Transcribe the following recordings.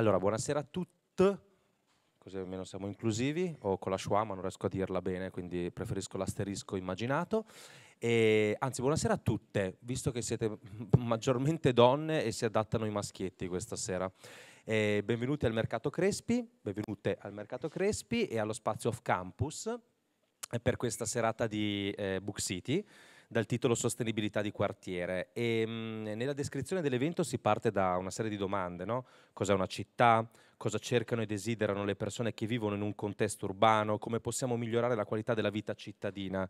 Allora, buonasera a tutti, così almeno siamo inclusivi, o con la schwa, ma non riesco a dirla bene, quindi preferisco l'asterisco immaginato. E, anzi, buonasera a tutte, visto che siete maggiormente donne e si adattano i maschietti questa sera. E benvenuti al Mercato Crespi, benvenute al Mercato Crespi e allo Spazio Off Campus per questa serata di eh, Book City dal titolo Sostenibilità di quartiere. E, ehm, mh, nella descrizione dell'evento si parte da una serie di domande, no? Cos'è una città? Cosa cercano e desiderano le persone che vivono in un contesto urbano? Come possiamo migliorare la qualità della vita cittadina?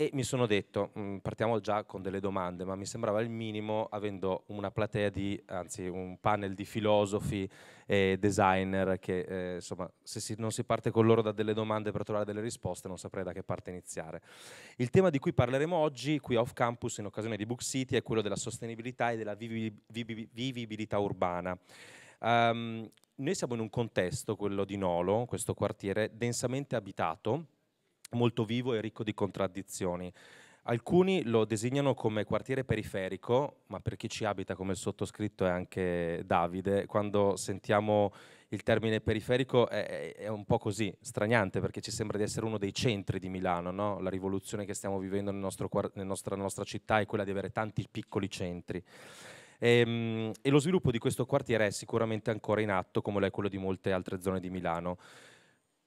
E mi sono detto, mh, mm, partiamo già con delle domande, ma mi sembrava il minimo, avendo una platea di, anzi un panel di filosofi e designer, che eh, insomma, se si, non si parte con loro da delle domande per trovare delle risposte, non saprei da che parte iniziare. Il tema di cui parleremo oggi, qui off campus, in occasione di Book City, è quello della sostenibilità e della vivibilità urbana. Um, noi siamo in un contesto, quello di Nolo, questo quartiere, densamente abitato, molto vivo e ricco di contraddizioni. Alcuni lo designano come quartiere periferico, ma per chi ci abita come il sottoscritto è anche Davide, quando sentiamo il termine periferico è, è, un po' così, straniante, perché ci sembra di essere uno dei centri di Milano, no? la rivoluzione che stiamo vivendo nel nostro, nel nostra, nella nostra città è quella di avere tanti piccoli centri. E, ehm, e, lo sviluppo di questo quartiere è sicuramente ancora in atto, come lo è quello di molte altre zone di Milano.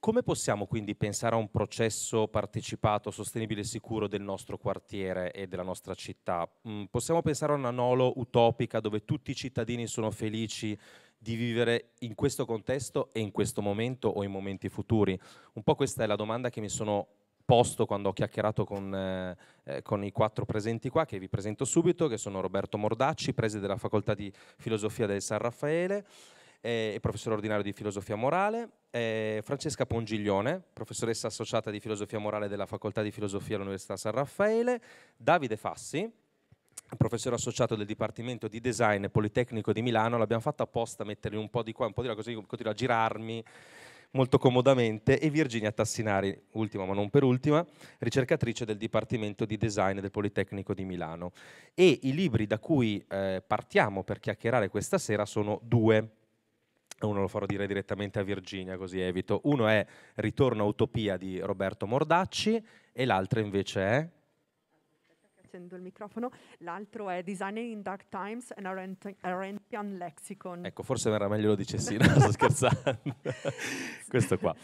Come possiamo quindi pensare a un processo partecipato, sostenibile e sicuro del nostro quartiere e della nostra città? Mm, possiamo pensare a una nolo utopica dove tutti i cittadini sono felici di vivere in questo contesto e in questo momento o in momenti futuri? Un po' questa è la domanda che mi sono posto quando ho chiacchierato con, eh, eh con, i quattro presenti qua, che vi presento subito, che sono Roberto Mordacci, preside della Facoltà di Filosofia del San Raffaele, eh, è professore ordinario di filosofia morale, eh, Francesca Pongiglione, professoressa associata di filosofia morale della Facoltà di Filosofia all'Università San Raffaele, Davide Fassi, professore associato del Dipartimento di Design Politecnico di Milano, l'abbiamo fatto apposta metterli un po' di qua, un po' di là, così continuo a girarmi molto comodamente, e Virginia Tassinari, ultima ma non per ultima, ricercatrice del Dipartimento di Design del Politecnico di Milano. E i libri da cui eh, partiamo per chiacchierare questa sera sono due uno lo farò dire direttamente a Virginia così evito. Uno è Ritorno a Utopia di Roberto Mordacci e l'altro invece è accendo il microfono, l'altro è Designing in Dark Times and Arendtian Lexicon. Ecco, forse era meglio lo dicessi, no, sto scherzando. Questo qua.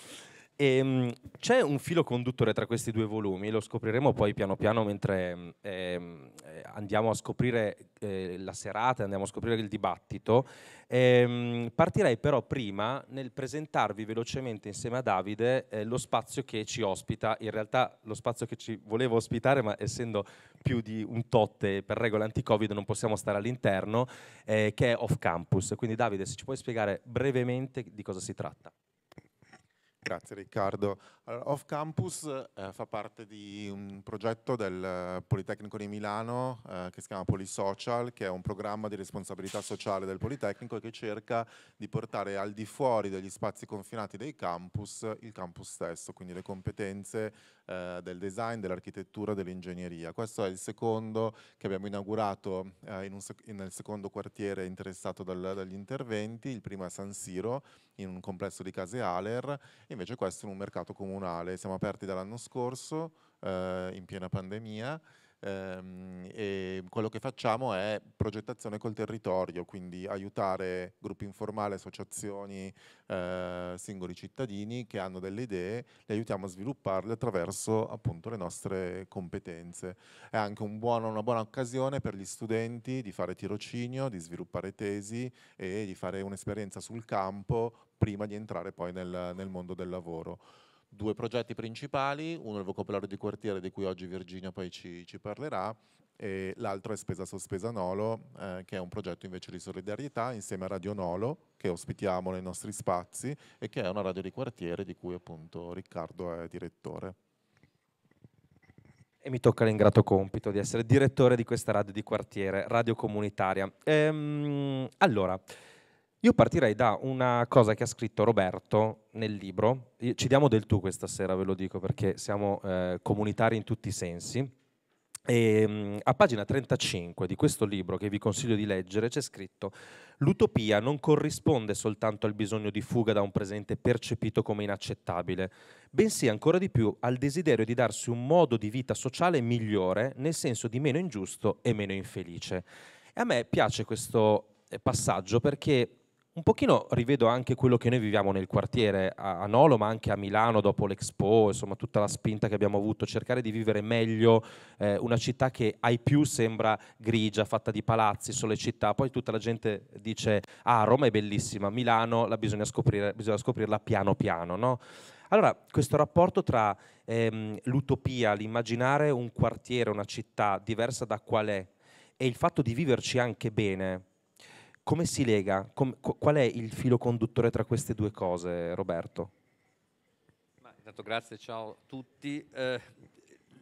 E, ehm, c'è un filo conduttore tra questi due volumi, lo scopriremo poi piano piano mentre ehm, eh, andiamo a scoprire eh, la serata, andiamo a scoprire il dibattito. Eh, partirei però prima nel presentarvi velocemente insieme a Davide eh, lo spazio che ci ospita, in realtà lo spazio che ci volevo ospitare, ma essendo più di un tot per regole anti-Covid non possiamo stare all'interno, eh, che è off campus. Quindi Davide, se ci puoi spiegare brevemente di cosa si tratta. Grazie Riccardo. Allora, Off Campus eh, fa parte di un progetto del eh, Politecnico di Milano eh, che si chiama Polisocial, che è un programma di responsabilità sociale del Politecnico che cerca di portare al di fuori degli spazi confinati dei campus il campus stesso, quindi le competenze eh, del design, dell'architettura, dell'ingegneria. Questo è il secondo che abbiamo inaugurato eh, in sec nel secondo quartiere interessato dal, dagli interventi, il primo è San Siro in un complesso di case Aler invece questo è un mercato comunale. Siamo aperti dall'anno scorso, eh, in piena pandemia, ehm, e quello che facciamo è progettazione col territorio, quindi aiutare gruppi informali, associazioni, eh, singoli cittadini che hanno delle idee, le aiutiamo a svilupparle attraverso appunto le nostre competenze. È anche un buono, una buona occasione per gli studenti di fare tirocinio, di sviluppare tesi e di fare un'esperienza sul campo prima di entrare poi nel, nel mondo del lavoro. Due progetti principali, uno è il vocabolario di quartiere di cui oggi Virginia poi ci, ci parlerà, e l'altro è Spesa Sospesa Nolo, eh, che è un progetto invece di solidarietà insieme a Radio Nolo, che ospitiamo nei nostri spazi e che è una radio di quartiere di cui appunto Riccardo è direttore. E mi tocca l'ingrato compito di essere direttore di questa radio di quartiere, radio comunitaria. Ehm, allora, io partirei da una cosa che ha scritto Roberto nel libro, ci diamo del tu questa sera ve lo dico perché siamo eh, comunitari in tutti i sensi, e, ehm, a pagina 35 di questo libro che vi consiglio di leggere c'è scritto L'utopia non corrisponde soltanto al bisogno di fuga da un presente percepito come inaccettabile, bensì ancora di più al desiderio di darsi un modo di vita sociale migliore, nel senso di meno ingiusto e meno infelice. E a me piace questo eh, passaggio perché un pochino rivedo anche quello che noi viviamo nel quartiere a, Nolo, ma anche a Milano dopo l'Expo, insomma tutta la spinta che abbiamo avuto, cercare di vivere meglio eh, una città che ai più sembra grigia, fatta di palazzi, sole città, poi tutta la gente dice ah Roma è bellissima, Milano la bisogna, scoprire, bisogna scoprirla piano piano. No? Allora, questo rapporto tra ehm, l'utopia, l'immaginare un quartiere, una città diversa da qual è e il fatto di viverci anche bene, come si lega? Com- qual è il filo conduttore tra queste due cose, Roberto? Ma, intanto grazie, ciao a tutti. Eh,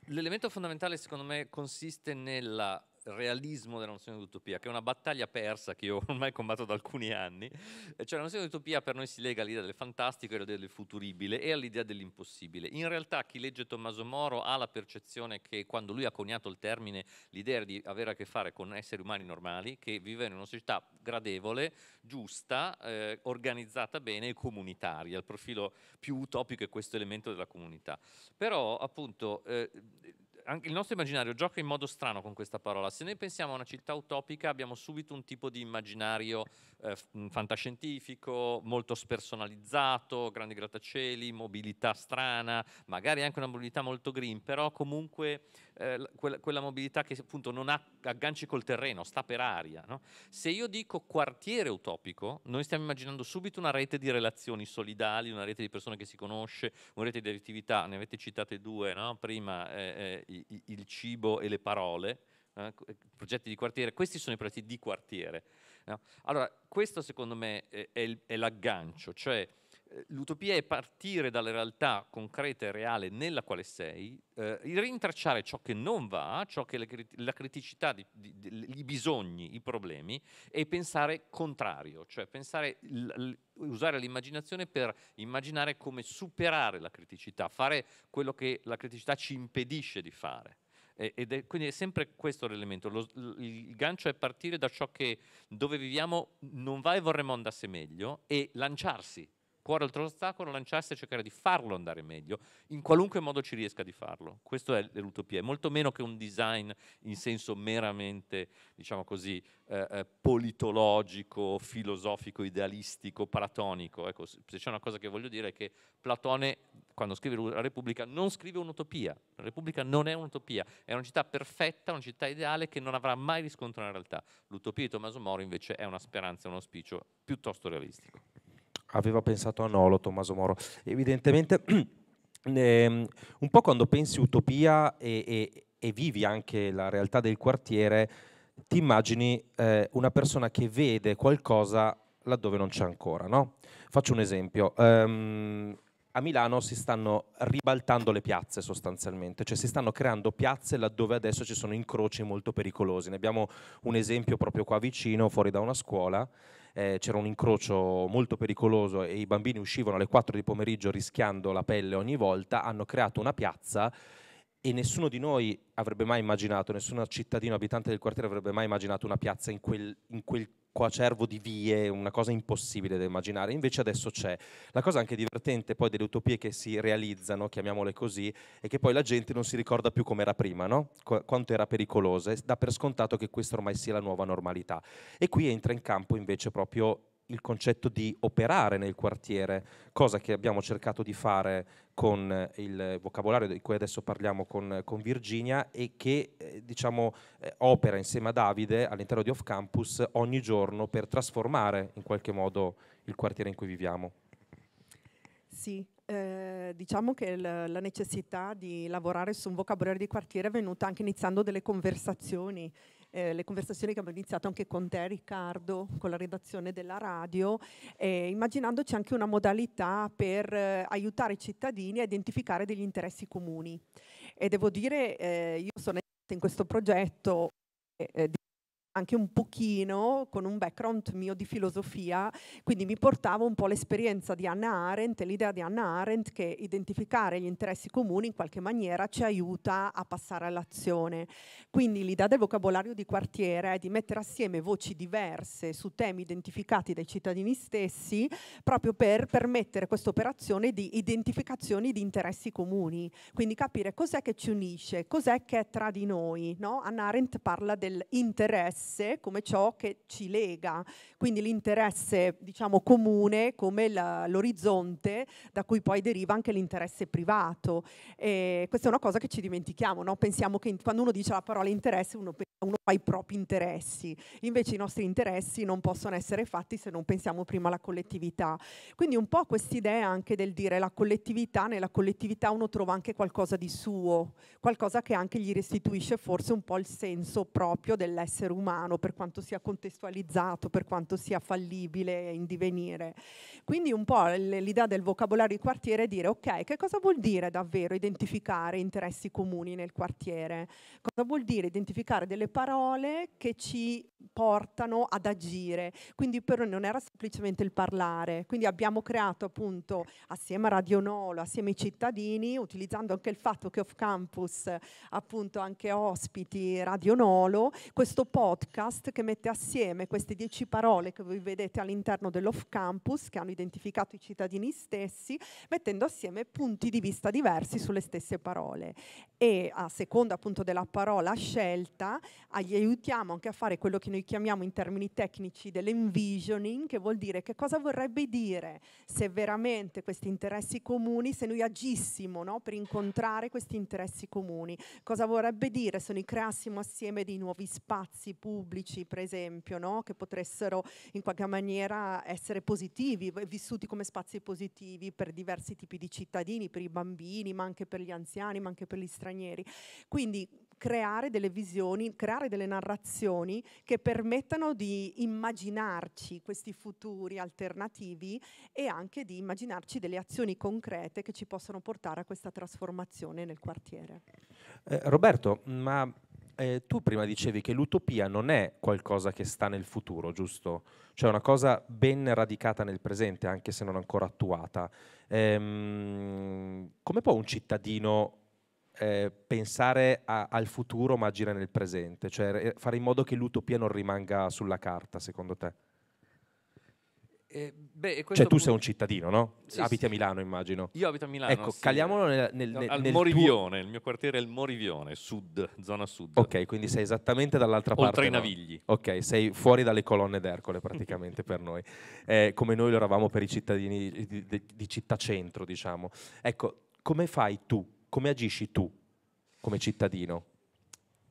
l'elemento fondamentale secondo me consiste nella realismo della nozione di utopia, che è una battaglia persa che io ormai combatto da alcuni anni, eh, cioè la nozione di utopia per noi si lega all'idea del fantastico e all'idea del futuribile e all'idea dell'impossibile. In realtà chi legge Tommaso Moro ha la percezione che quando lui ha coniato il termine l'idea di avere a che fare con esseri umani normali che vivono in una società gradevole, giusta, eh, organizzata bene e comunitaria, il profilo più utopico è questo elemento della comunità. Però appunto eh, anche il nostro immaginario gioca in modo strano con questa parola. Se noi pensiamo a una città utopica, abbiamo subito un tipo di immaginario eh, fantascientifico, molto spersonalizzato, grandi grattacieli, mobilità strana, magari anche una mobilità molto green, però comunque eh, quella, quella, mobilità che appunto non ha agganci col terreno, sta per aria. No? Se io dico quartiere utopico, noi stiamo immaginando subito una rete di relazioni solidali, una rete di persone che si conosce, una rete di attività, ne avete citate due no? prima, eh, eh, il cibo e le parole. Eh, eh, progetti di quartiere, questi sono i progetti di quartiere. No? Allora, questo secondo me è, è, è l'aggancio, cioè eh, l'utopia è partire dalla realtà concreta e reale nella quale sei, eh, rintracciare ciò che non va, ciò che le, la criticità, di, di, di, i bisogni, i problemi, e pensare contrario, cioè pensare, l, l, usare l'immaginazione per immaginare come superare la criticità, fare quello che la criticità ci impedisce di fare. È, quindi è sempre questo l'elemento. Lo, il gancio è partire da ciò che dove viviamo non va e vorremmo andasse meglio e lanciarsi cuore oltre l'ostacolo, lanciarsi e cercare di farlo andare meglio, in qualunque modo ci riesca di farlo. Questa è l'utopia, è molto meno che un design in senso meramente, diciamo così, eh, eh politologico, filosofico, idealistico, platonico. Ecco, se c'è una cosa che voglio dire è che Platone, quando scrive La Repubblica, non scrive un'utopia. La Repubblica non è un'utopia, è una città perfetta, una città ideale che non avrà mai riscontro nella realtà. L'utopia di Tommaso Moro invece è una speranza, un auspicio piuttosto realistico aveva pensato a Nolo Tommaso Moro. Evidentemente, ehm, un po' quando pensi utopia e, e, e, vivi anche la realtà del quartiere, ti immagini eh, una persona che vede qualcosa laddove non c'è ancora. No? Faccio un esempio. Um, a Milano si stanno ribaltando le piazze sostanzialmente, cioè si stanno creando piazze laddove adesso ci sono incroci molto pericolosi. Ne abbiamo un esempio proprio qua vicino, fuori da una scuola, eh, c'era un incrocio molto pericoloso e i bambini uscivano alle 4 di pomeriggio rischiando la pelle ogni volta, hanno creato una piazza e nessuno di noi avrebbe mai immaginato, nessun cittadino abitante del quartiere avrebbe mai immaginato una piazza in quel, in quel coacervo di vie, una cosa impossibile da immaginare, invece adesso c'è. La cosa anche divertente poi delle utopie che si realizzano, chiamiamole così, è che poi la gente non si ricorda più come era prima, no? Qu- quanto era pericolosa, e dà per scontato che questa ormai sia la nuova normalità. E qui entra in campo invece proprio il concetto di operare nel quartiere, cosa che abbiamo cercato di fare con eh, il vocabolario di cui adesso parliamo con, eh, con Virginia e che eh, diciamo, eh, opera insieme a Davide all'interno di Off Campus ogni giorno per trasformare in qualche modo il quartiere in cui viviamo. Sì, eh, diciamo che l- la necessità di lavorare su un vocabolario di quartiere è venuta anche iniziando delle conversazioni eh, le conversazioni che abbiamo iniziato anche con te Riccardo, con la redazione della radio, eh, immaginandoci anche una modalità per eh, aiutare i cittadini a identificare degli interessi comuni. E devo dire, eh, io sono in questo progetto di eh, eh, anche un pochino con un background mio di filosofia, quindi mi portavo un po' l'esperienza di Anna Arendt e l'idea di Anna Arendt che identificare gli interessi comuni in qualche maniera ci aiuta a passare all'azione. Quindi l'idea del vocabolario di quartiere è di mettere assieme voci diverse su temi identificati dai cittadini stessi proprio per permettere questa operazione di identificazione di interessi comuni, quindi capire cos'è che ci unisce, cos'è che è tra di noi. No? Anna Arendt parla dell'interesse l'interesse come ciò che ci lega, quindi l'interesse diciamo comune come l'orizzonte da cui poi deriva anche l'interesse privato. E questa è una cosa che ci dimentichiamo, no? pensiamo che quando uno dice la parola interesse uno, uno fa i propri interessi, invece i nostri interessi non possono essere fatti se non pensiamo prima alla collettività. Quindi un po' quest'idea anche del dire la collettività, nella collettività uno trova anche qualcosa di suo, qualcosa che anche gli restituisce forse un po' il senso proprio dell'essere umano umano, per quanto sia contestualizzato, per quanto sia fallibile in divenire. Quindi un po' l'idea del vocabolario di quartiere è dire ok, che cosa vuol dire davvero identificare interessi comuni nel quartiere? Cosa vuol dire identificare delle parole che ci portano ad agire. Quindi per noi non era semplicemente il parlare. Quindi abbiamo creato appunto assieme a Radio Nolo, assieme ai cittadini, utilizzando anche il fatto che off campus appunto anche ospiti Radio Nolo, questo podcast che mette assieme queste dieci parole che voi vedete all'interno dell'off campus che hanno identificato i cittadini stessi, mettendo assieme punti di vista diversi sulle stesse parole. E a seconda appunto della parola scelta, gli aiutiamo anche a fare quello che che noi chiamiamo in termini tecnici dell'envisioning, che vuol dire che cosa vorrebbe dire se veramente questi interessi comuni, se noi agissimo no, per incontrare questi interessi comuni, cosa vorrebbe dire se noi creassimo assieme dei nuovi spazi pubblici, per esempio, no, che potessero in qualche maniera essere positivi, vissuti come spazi positivi per diversi tipi di cittadini, per i bambini, ma anche per gli anziani, ma anche per gli stranieri. Quindi creare delle visioni, creare delle narrazioni che permettano di immaginarci questi futuri alternativi e anche di immaginarci delle azioni concrete che ci possano portare a questa trasformazione nel quartiere. Eh, Roberto, ma eh, tu prima dicevi che l'utopia non è qualcosa che sta nel futuro, giusto? Cioè una cosa ben radicata nel presente, anche se non ancora attuata. Ehm, come può un cittadino eh, pensare a, al futuro ma agire nel presente, cioè fare in modo che l'utopia non rimanga sulla carta, secondo te? Eh, beh, cioè tu sei un cittadino, no? Sì, Abiti sì. a Milano, immagino. Io abito a Milano. Ecco, sì. caliamolo nel, nel, nel, Al nel Morivione, tuo... il mio quartiere è il Morivione, sud, zona sud. Ok, quindi sei esattamente dall'altra Oltre parte. Oltre i Navigli. No? Ok, sei fuori dalle colonne d'Ercole praticamente per noi, eh, come noi lo eravamo per i cittadini eh, di, di, di città centro, diciamo. Ecco, come fai tu come agisci tu come cittadino?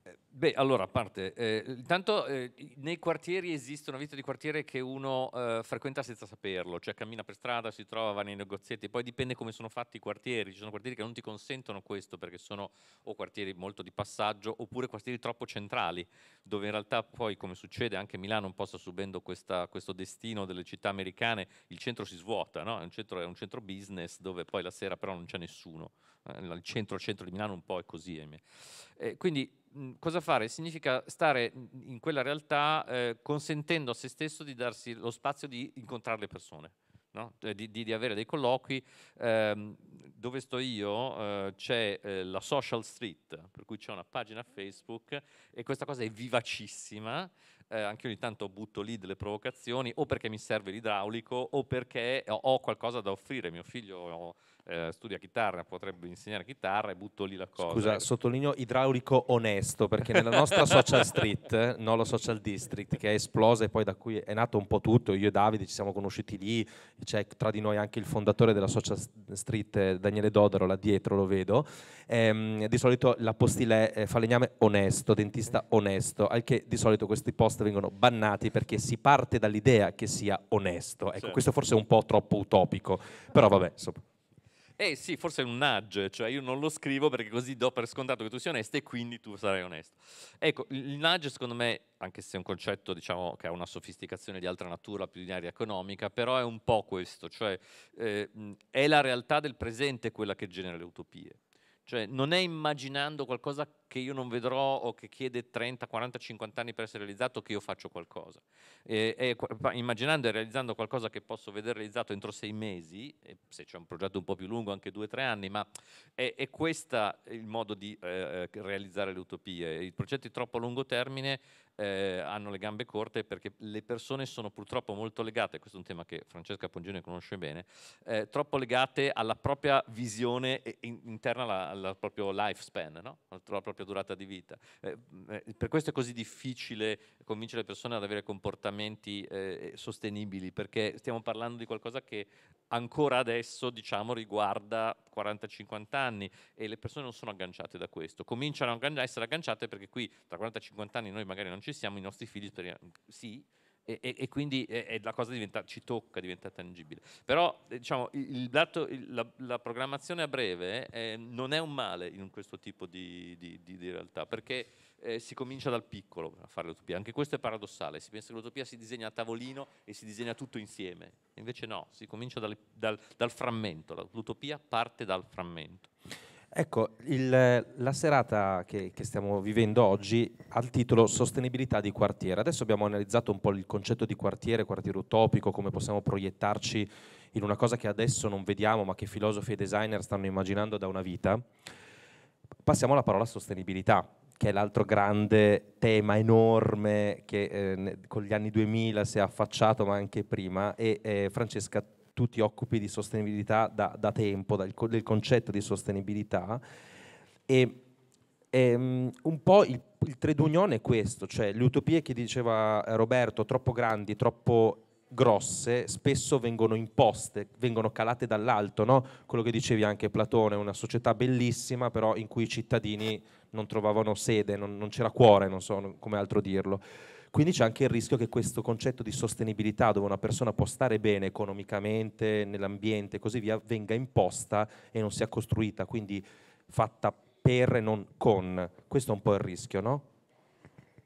Eh, beh, allora, a parte, eh, intanto eh, nei quartieri esiste una vita di quartiere che uno eh, frequenta senza saperlo, cioè cammina per strada, si trova, va nei negozietti, poi dipende come sono fatti i quartieri, ci sono quartieri che non ti consentono questo perché sono o quartieri molto di passaggio oppure quartieri troppo centrali, dove in realtà poi come succede anche Milano un po' sta subendo questa, questo destino delle città americane, il centro si svuota, no? è, un centro, è un centro business dove poi la sera però non c'è nessuno il centro, centro di Milano un po' è così. Eh, quindi mh, cosa fare? Significa stare in quella realtà eh, consentendo a se stesso di darsi lo spazio di incontrare le persone. No? Eh, di, di, di, avere dei colloqui. Ehm, dove sto io eh, c'è eh, la social street, per cui c'è una pagina Facebook e questa cosa è vivacissima. Eh, anche io ogni tanto butto lì delle provocazioni, o perché mi serve l'idraulico, o perché ho, ho qualcosa da offrire. Mio figlio eh, studia chitarra, potrebbe insegnare chitarra e butto lì la cosa. Scusa, sottolineo idraulico onesto, perché nella nostra social street, non la social district, che è esplosa e poi da cui è nato un po' tutto, io e Davide ci siamo conosciuti lì, c'è tra di noi anche il fondatore della social street, eh, Daniele Dodaro, là dietro lo vedo, ehm, di solito la postile è falegname onesto, dentista onesto, al che di solito questi post vengono bannati perché si parte dall'idea che sia onesto. Ecco, certo. questo forse è un po' troppo utopico, però vabbè, sopra. Eh sì, forse è un nudge, cioè io non lo scrivo perché così do per scontato che tu sia onesto e quindi tu sarai onesto. Ecco, il nudge secondo me, anche se è un concetto diciamo, che ha una sofisticazione di altra natura, più di un'area economica, però è un po' questo, cioè eh, è la realtà del presente quella che genera le utopie. Cioè non è immaginando qualcosa che io non vedrò o che chiede 30, 40, 50 anni per essere realizzato che io faccio qualcosa. E, e, immaginando e realizzando qualcosa che posso vedere realizzato entro sei mesi, se c'è un progetto un po' più lungo anche due o tre anni, ma è, è questo il modo di eh, eh, realizzare le utopie. I progetti troppo a lungo termine eh, hanno le gambe corte perché le persone sono purtroppo molto legate, questo è un tema che Francesca Pongione conosce bene, eh, troppo legate alla propria visione interna alla, al proprio lifespan, no? alla propria propria durata di vita. Eh, mm, eh, per questo è così difficile convincere le persone ad avere comportamenti eh, sostenibili, perché stiamo parlando di qualcosa che ancora adesso diciamo, riguarda 40-50 anni e le persone non sono agganciate da questo, cominciano a essere agganciate perché qui tra 40-50 anni noi magari non ci siamo, i nostri figli speriamo, sì, e, e, e quindi è, la cosa diventa, ci tocca, diventa tangibile. Però eh, diciamo, il, dato, il, la, la, programmazione a breve eh, non è un male in questo tipo di, di, di, di realtà, perché eh, si comincia dal piccolo a fare l'utopia. Anche questo è paradossale, si pensa che l'utopia si disegna a tavolino e si disegna tutto insieme. Invece no, si comincia dal, dal, dal frammento, l'utopia parte dal frammento. Ecco, il, la serata che, che, stiamo vivendo oggi ha il titolo Sostenibilità di quartiere. Adesso abbiamo analizzato un po' il concetto di quartiere, quartiere utopico, come possiamo proiettarci in una cosa che adesso non vediamo ma che filosofi e designer stanno immaginando da una vita. Passiamo alla parola sostenibilità, che è l'altro grande tema enorme che eh, con gli anni 2000 si è affacciato ma anche prima e eh, Francesca tu ti occupi di sostenibilità da, da tempo, dal, del concetto di sostenibilità. E um, un po' il, il trade è questo, cioè le utopie che diceva Roberto, troppo grandi, troppo grosse spesso vengono imposte, vengono calate dall'alto, no? quello che dicevi anche Platone, una società bellissima però in cui i cittadini non trovavano sede, non, non c'era cuore, non so come altro dirlo. Quindi c'è anche il rischio che questo concetto di sostenibilità, dove una persona può stare bene economicamente, nell'ambiente e così via, venga imposta e non sia costruita, quindi fatta per e non con. Questo è un po' il rischio, no?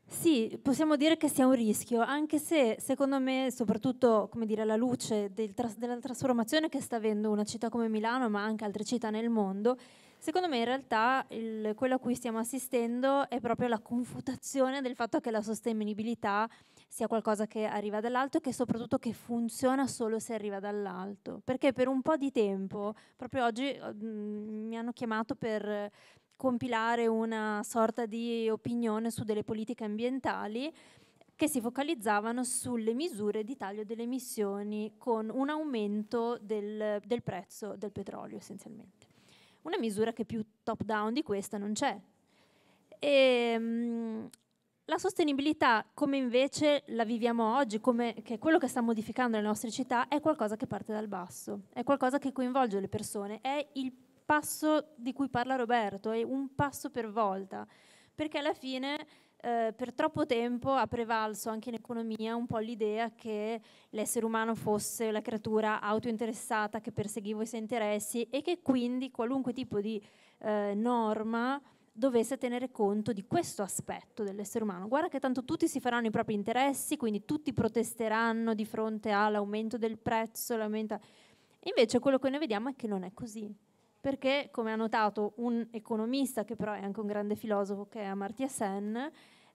Sì, possiamo dire che sia un rischio, anche se secondo me, soprattutto come dire, alla luce del, della trasformazione che sta avendo una città come Milano, ma anche altre città nel mondo, Secondo me in realtà il, quello a cui stiamo assistendo è proprio la confutazione del fatto che la sostenibilità sia qualcosa che arriva dall'alto e che soprattutto che funziona solo se arriva dall'alto. Perché per un po' di tempo, proprio oggi eh, mh, mi hanno chiamato per compilare una sorta di opinione su delle politiche ambientali che si focalizzavano sulle misure di taglio delle emissioni con un aumento del, del prezzo del petrolio essenzialmente. Una misura che più top down di questa non c'è. E, ehm, mh, la sostenibilità, come invece la viviamo oggi, come, che è quello che sta modificando le nostre città, è qualcosa che parte dal basso, è qualcosa che coinvolge le persone, è il passo di cui parla Roberto, è un passo per volta, perché alla fine eh, per troppo tempo ha prevalso anche in economia un po' l'idea che l'essere umano fosse la creatura autointeressata che perseguiva i suoi interessi e che quindi qualunque tipo di eh, norma dovesse tenere conto di questo aspetto dell'essere umano. Guarda che tanto tutti si faranno i propri interessi, quindi tutti protesteranno di fronte all'aumento del prezzo, l'aumento... Invece quello che noi vediamo è che non è così perché, come ha notato un economista che però è anche un grande filosofo, che è Amartya Sen,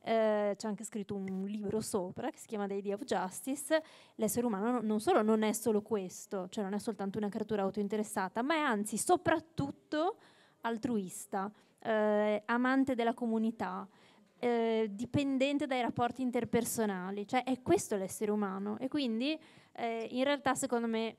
eh, c'è anche scritto un libro sopra che si chiama The Idea of Justice, l'essere umano non solo non è solo questo, cioè non è soltanto una creatura autointeressata, ma è anzi soprattutto altruista, eh, amante della comunità, eh, dipendente dai rapporti interpersonali, cioè è questo l'essere umano e quindi eh, in realtà secondo me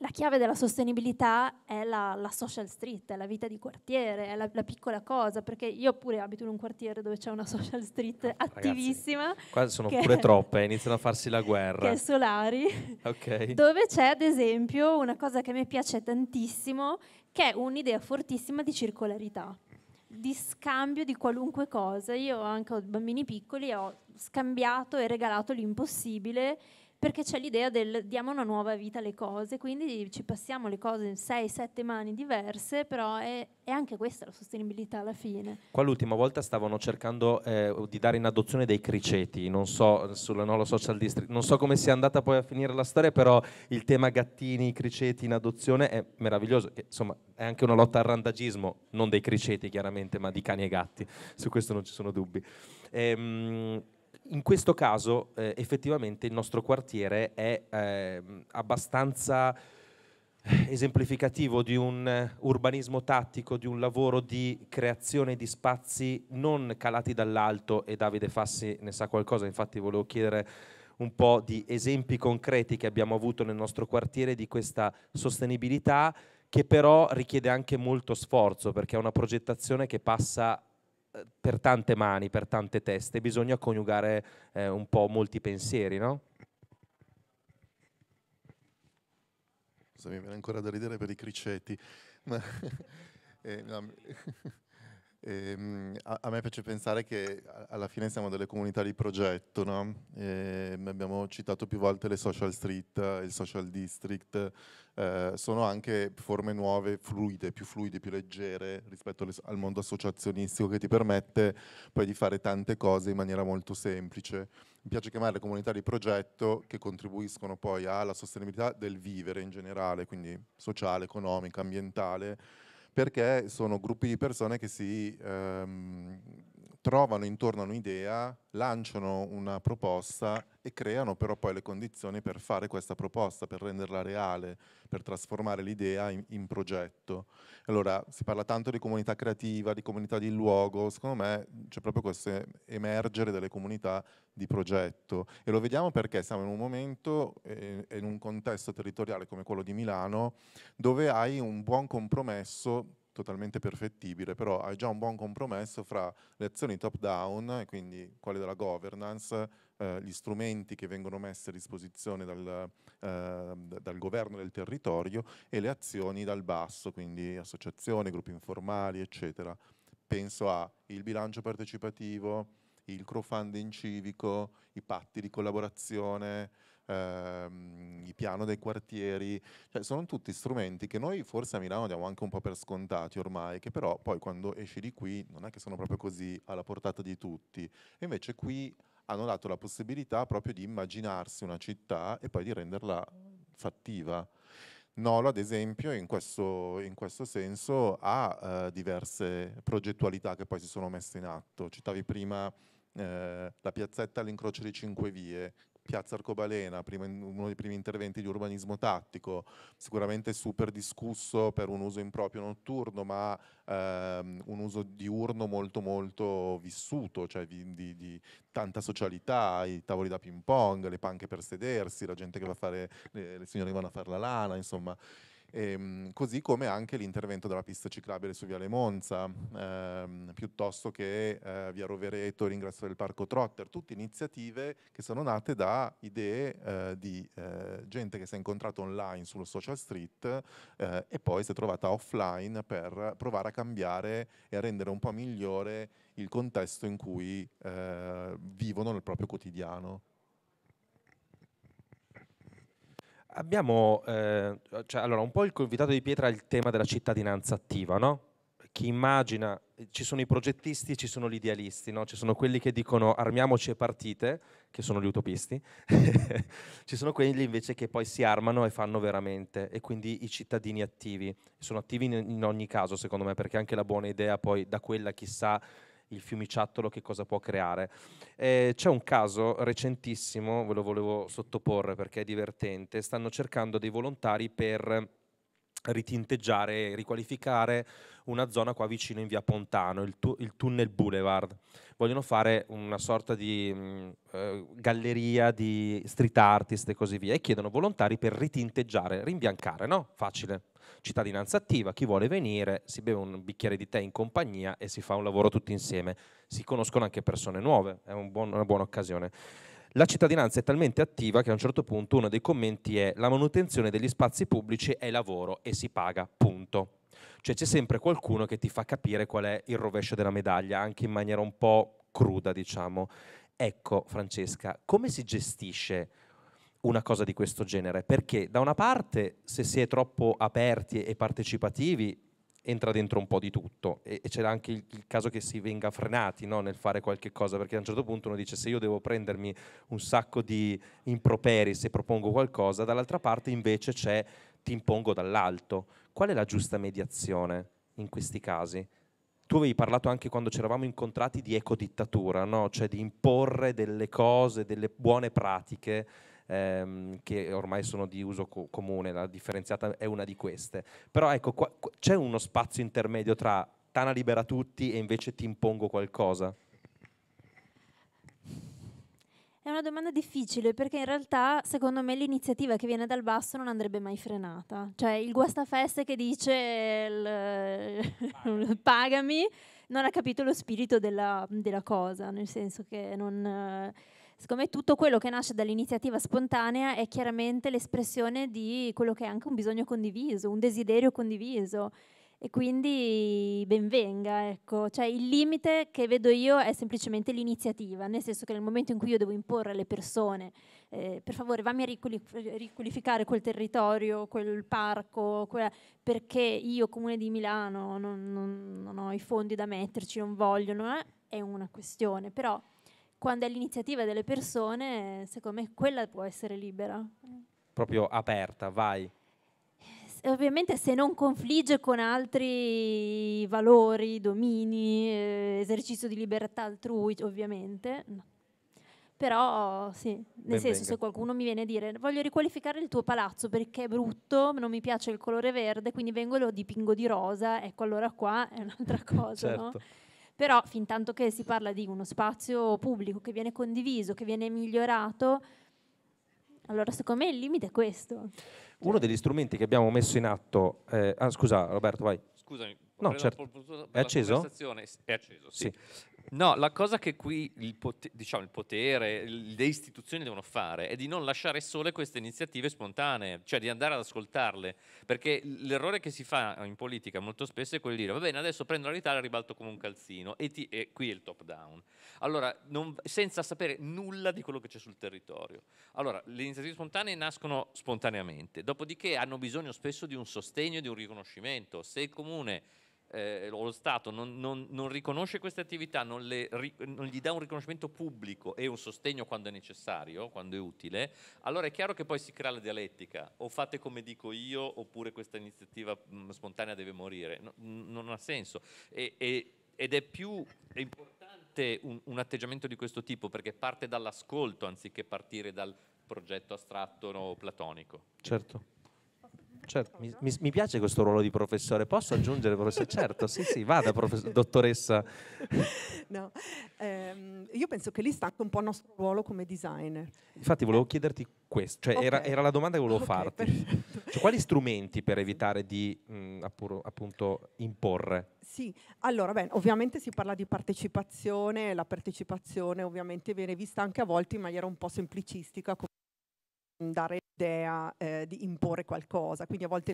la chiave della sostenibilità è la, la, social street, è la vita di quartiere, è la, la, piccola cosa, perché io pure abito in un quartiere dove c'è una social street ah, attivissima. Ragazzi, qua sono pure è, troppe, iniziano a farsi la guerra. Che è Solari, ok. dove c'è ad esempio una cosa che mi piace tantissimo, che è un'idea fortissima di circolarità di scambio di qualunque cosa. Io anche ho bambini piccoli ho scambiato e regalato l'impossibile perché c'è l'idea del diamo una nuova vita alle cose, quindi ci passiamo le cose in sei, sette mani diverse, però è, è, anche questa la sostenibilità alla fine. Qua l'ultima volta stavano cercando eh, di dare in adozione dei criceti, non so, sulla Nolo Social District, non so come sia andata poi a finire la storia, però il tema gattini, criceti in adozione è meraviglioso, che, insomma è anche una lotta al randagismo, non dei criceti chiaramente, ma di cani e gatti, su questo non ci sono dubbi. Ehm, in questo caso eh, effettivamente il nostro quartiere è eh, abbastanza esemplificativo di un urbanismo tattico, di un lavoro di creazione di spazi non calati dall'alto e Davide Fassi ne sa qualcosa, infatti volevo chiedere un po' di esempi concreti che abbiamo avuto nel nostro quartiere di questa sostenibilità che però richiede anche molto sforzo perché è una progettazione che passa per tante mani, per tante teste, bisogna coniugare eh, un po' molti pensieri, no? Scusa, mi viene ancora da ridere per i criceti. eh, no, eh, a, a, me piace pensare che alla fine siamo delle comunità di progetto, no? Ehm, abbiamo citato più volte le social street, eh, il social district, eh, sono anche forme nuove, fluide, più fluide, più leggere rispetto al mondo associazionistico che ti permette poi di fare tante cose in maniera molto semplice. Mi piace chiamarle comunità di progetto che contribuiscono poi alla sostenibilità del vivere in generale, quindi sociale, economica, ambientale, perché sono gruppi di persone che si... Ehm, trovano intorno a un'idea, lanciano una proposta e creano però poi le condizioni per fare questa proposta, per renderla reale, per trasformare l'idea in, in, progetto. Allora si parla tanto di comunità creativa, di comunità di luogo, secondo me c'è proprio questo emergere delle comunità di progetto e lo vediamo perché siamo in un momento e eh, in un contesto territoriale come quello di Milano dove hai un buon compromesso totalmente perfettibile, però hai già un buon compromesso fra le azioni top-down, quindi quelle della governance, eh, gli strumenti che vengono messi a disposizione dal, eh, dal, governo del territorio e le azioni dal basso, quindi associazioni, gruppi informali, eccetera. Penso a il bilancio partecipativo, il crowdfunding civico, i patti di collaborazione, ehm, il piano dei quartieri, cioè sono tutti strumenti che noi forse a Milano diamo anche un po' per scontati ormai, che però poi quando esci di qui non è che sono proprio così alla portata di tutti. E invece qui hanno dato la possibilità proprio di immaginarsi una città e poi di renderla fattiva. Nolo, ad esempio, in questo, in questo senso ha eh, diverse progettualità che poi si sono messe in atto. Citavi prima eh, la piazzetta all'incrocio di cinque vie, Piazza Arcobalena, prima, uno dei primi interventi di urbanismo tattico, sicuramente super discusso per un uso improprio notturno, ma ehm, un uso diurno molto molto vissuto, cioè di, di, di tanta socialità, i tavoli da ping pong, le panche per sedersi, la gente che va a fare, le, le signore che vanno a fare la lana, insomma. Ehm, così come anche l'intervento della pista ciclabile su Viale Monza, ehm, piuttosto che eh, Via Rovereto, l'ingresso del Parco Trotter, tutte iniziative che sono nate da idee eh, di eh, gente che si è incontrata online sullo social street eh, e poi si è trovata offline per provare a cambiare e a rendere un po' migliore il contesto in cui eh, vivono nel proprio quotidiano. abbiamo eh, cioè, allora, un po' il convitato di pietra il tema della cittadinanza attiva, no? Chi immagina, ci sono i progettisti e ci sono gli idealisti, no? ci sono quelli che dicono armiamoci e partite, che sono gli utopisti, ci sono quelli invece che poi si armano e fanno veramente, e quindi i cittadini attivi, sono attivi in ogni caso secondo me, perché anche la buona idea poi da quella chissà il fiumiciattolo che cosa può creare. Eh, c'è un caso recentissimo, ve lo volevo sottoporre perché è divertente, stanno cercando dei volontari per ritinteggiare, riqualificare una zona qua vicino in via Pontano, il, tu il tunnel Boulevard. Vogliono fare una sorta di mh, mm, eh, galleria di street artist e così via e chiedono volontari per ritinteggiare, rimbiancare, no? Facile. Cittadinanza attiva, chi vuole venire, si beve un bicchiere di tè in compagnia e si fa un lavoro tutti insieme. Si conoscono anche persone nuove, è un buon, una buona occasione. La cittadinanza è talmente attiva che a un certo punto uno dei commenti è la manutenzione degli spazi pubblici è lavoro e si paga, punto. Cioè c'è sempre qualcuno che ti fa capire qual è il rovescio della medaglia, anche in maniera un po' cruda, diciamo. Ecco, Francesca, come si gestisce una cosa di questo genere? Perché da una parte, se si è troppo aperti e partecipativi, entra dentro un po' di tutto e, e c'era anche il, il, caso che si venga frenati no, nel fare qualche cosa perché a un certo punto uno dice se io devo prendermi un sacco di improperi se propongo qualcosa dall'altra parte invece c'è ti impongo dall'alto qual è la giusta mediazione in questi casi? Tu avevi parlato anche quando ci eravamo incontrati di ecodittatura, no? cioè di imporre delle cose, delle buone pratiche ehm, che ormai sono di uso co- comune, la differenziata è una di queste. Però ecco, qua, c'è uno spazio intermedio tra Tana libera tutti e invece ti impongo qualcosa? È una domanda difficile perché in realtà secondo me l'iniziativa che viene dal basso non andrebbe mai frenata. Cioè il guastafeste che dice il pagami. pagami non ha capito lo spirito della, della cosa, nel senso che non... Eh, Secondo me tutto quello che nasce dall'iniziativa spontanea è chiaramente l'espressione di quello che è anche un bisogno condiviso, un desiderio condiviso e quindi benvenga, ecco, cioè il limite che vedo io è semplicemente l'iniziativa, nel senso che nel momento in cui io devo imporre alle persone, eh, per favore vammi a riqualificare quel territorio, quel parco, quella, perché io comune di Milano non, non, non, ho i fondi da metterci, non voglio, non è, eh, è una questione, però quando è l'iniziativa delle persone, secondo me quella può essere libera. Proprio aperta, vai. Ovviamente se non confligge con altri valori, domini, eh, esercizio di libertà altrui, ovviamente. No. Però sì, nel ben senso venga. se qualcuno mi viene a dire voglio riqualificare il tuo palazzo perché è brutto, non mi piace il colore verde, quindi vengo e lo dipingo di rosa, ecco allora qua è un'altra cosa. certo. no? però fin tanto che si parla di uno spazio pubblico che viene condiviso, che viene migliorato, allora secondo me il limite è questo. Uno degli strumenti che abbiamo messo in atto, eh, ah, scusa Roberto, vai. Scusami, no, certo. è acceso? È acceso, sì. sì. No, la cosa che qui il, potere, diciamo, il potere il, le istituzioni devono fare è di non lasciare sole queste iniziative spontanee, cioè di andare ad ascoltarle, perché l'errore che si fa in politica molto spesso è quello di dire va bene, adesso prendo la l'Italia e ribalto come un calzino, e, ti, e, qui è il top down. Allora, non, senza sapere nulla di quello che c'è sul territorio. Allora, le iniziative spontanee nascono spontaneamente, dopodiché hanno bisogno spesso di un sostegno, di un riconoscimento. Se il comune eh, lo Stato non, non, non, riconosce queste attività, non, le, non, gli dà un riconoscimento pubblico e un sostegno quando è necessario, quando è utile, allora è chiaro che poi si crea la dialettica, o fate come dico io oppure questa iniziativa mh, mm, spontanea deve morire, non ha senso. E, e, ed è più è importante un, un atteggiamento di questo tipo perché parte dall'ascolto anziché partire dal progetto astratto o no, platonico. Certo. Certo, mi, mi, mi, piace questo ruolo di professore. Posso aggiungere, professore? certo, sì, sì, vada, profess- dottoressa. No, ehm, io penso che lì stacca un po' il nostro ruolo come designer. Infatti, volevo chiederti questo, cioè okay. era, era, la domanda che volevo okay, farti. Cioè, quali strumenti per evitare di mh, appuro, appunto imporre? Sì, allora, beh, ovviamente si parla di partecipazione, la partecipazione ovviamente viene vista anche a volte in maniera un po' semplicistica dare l'idea eh, di imporre qualcosa, quindi a volte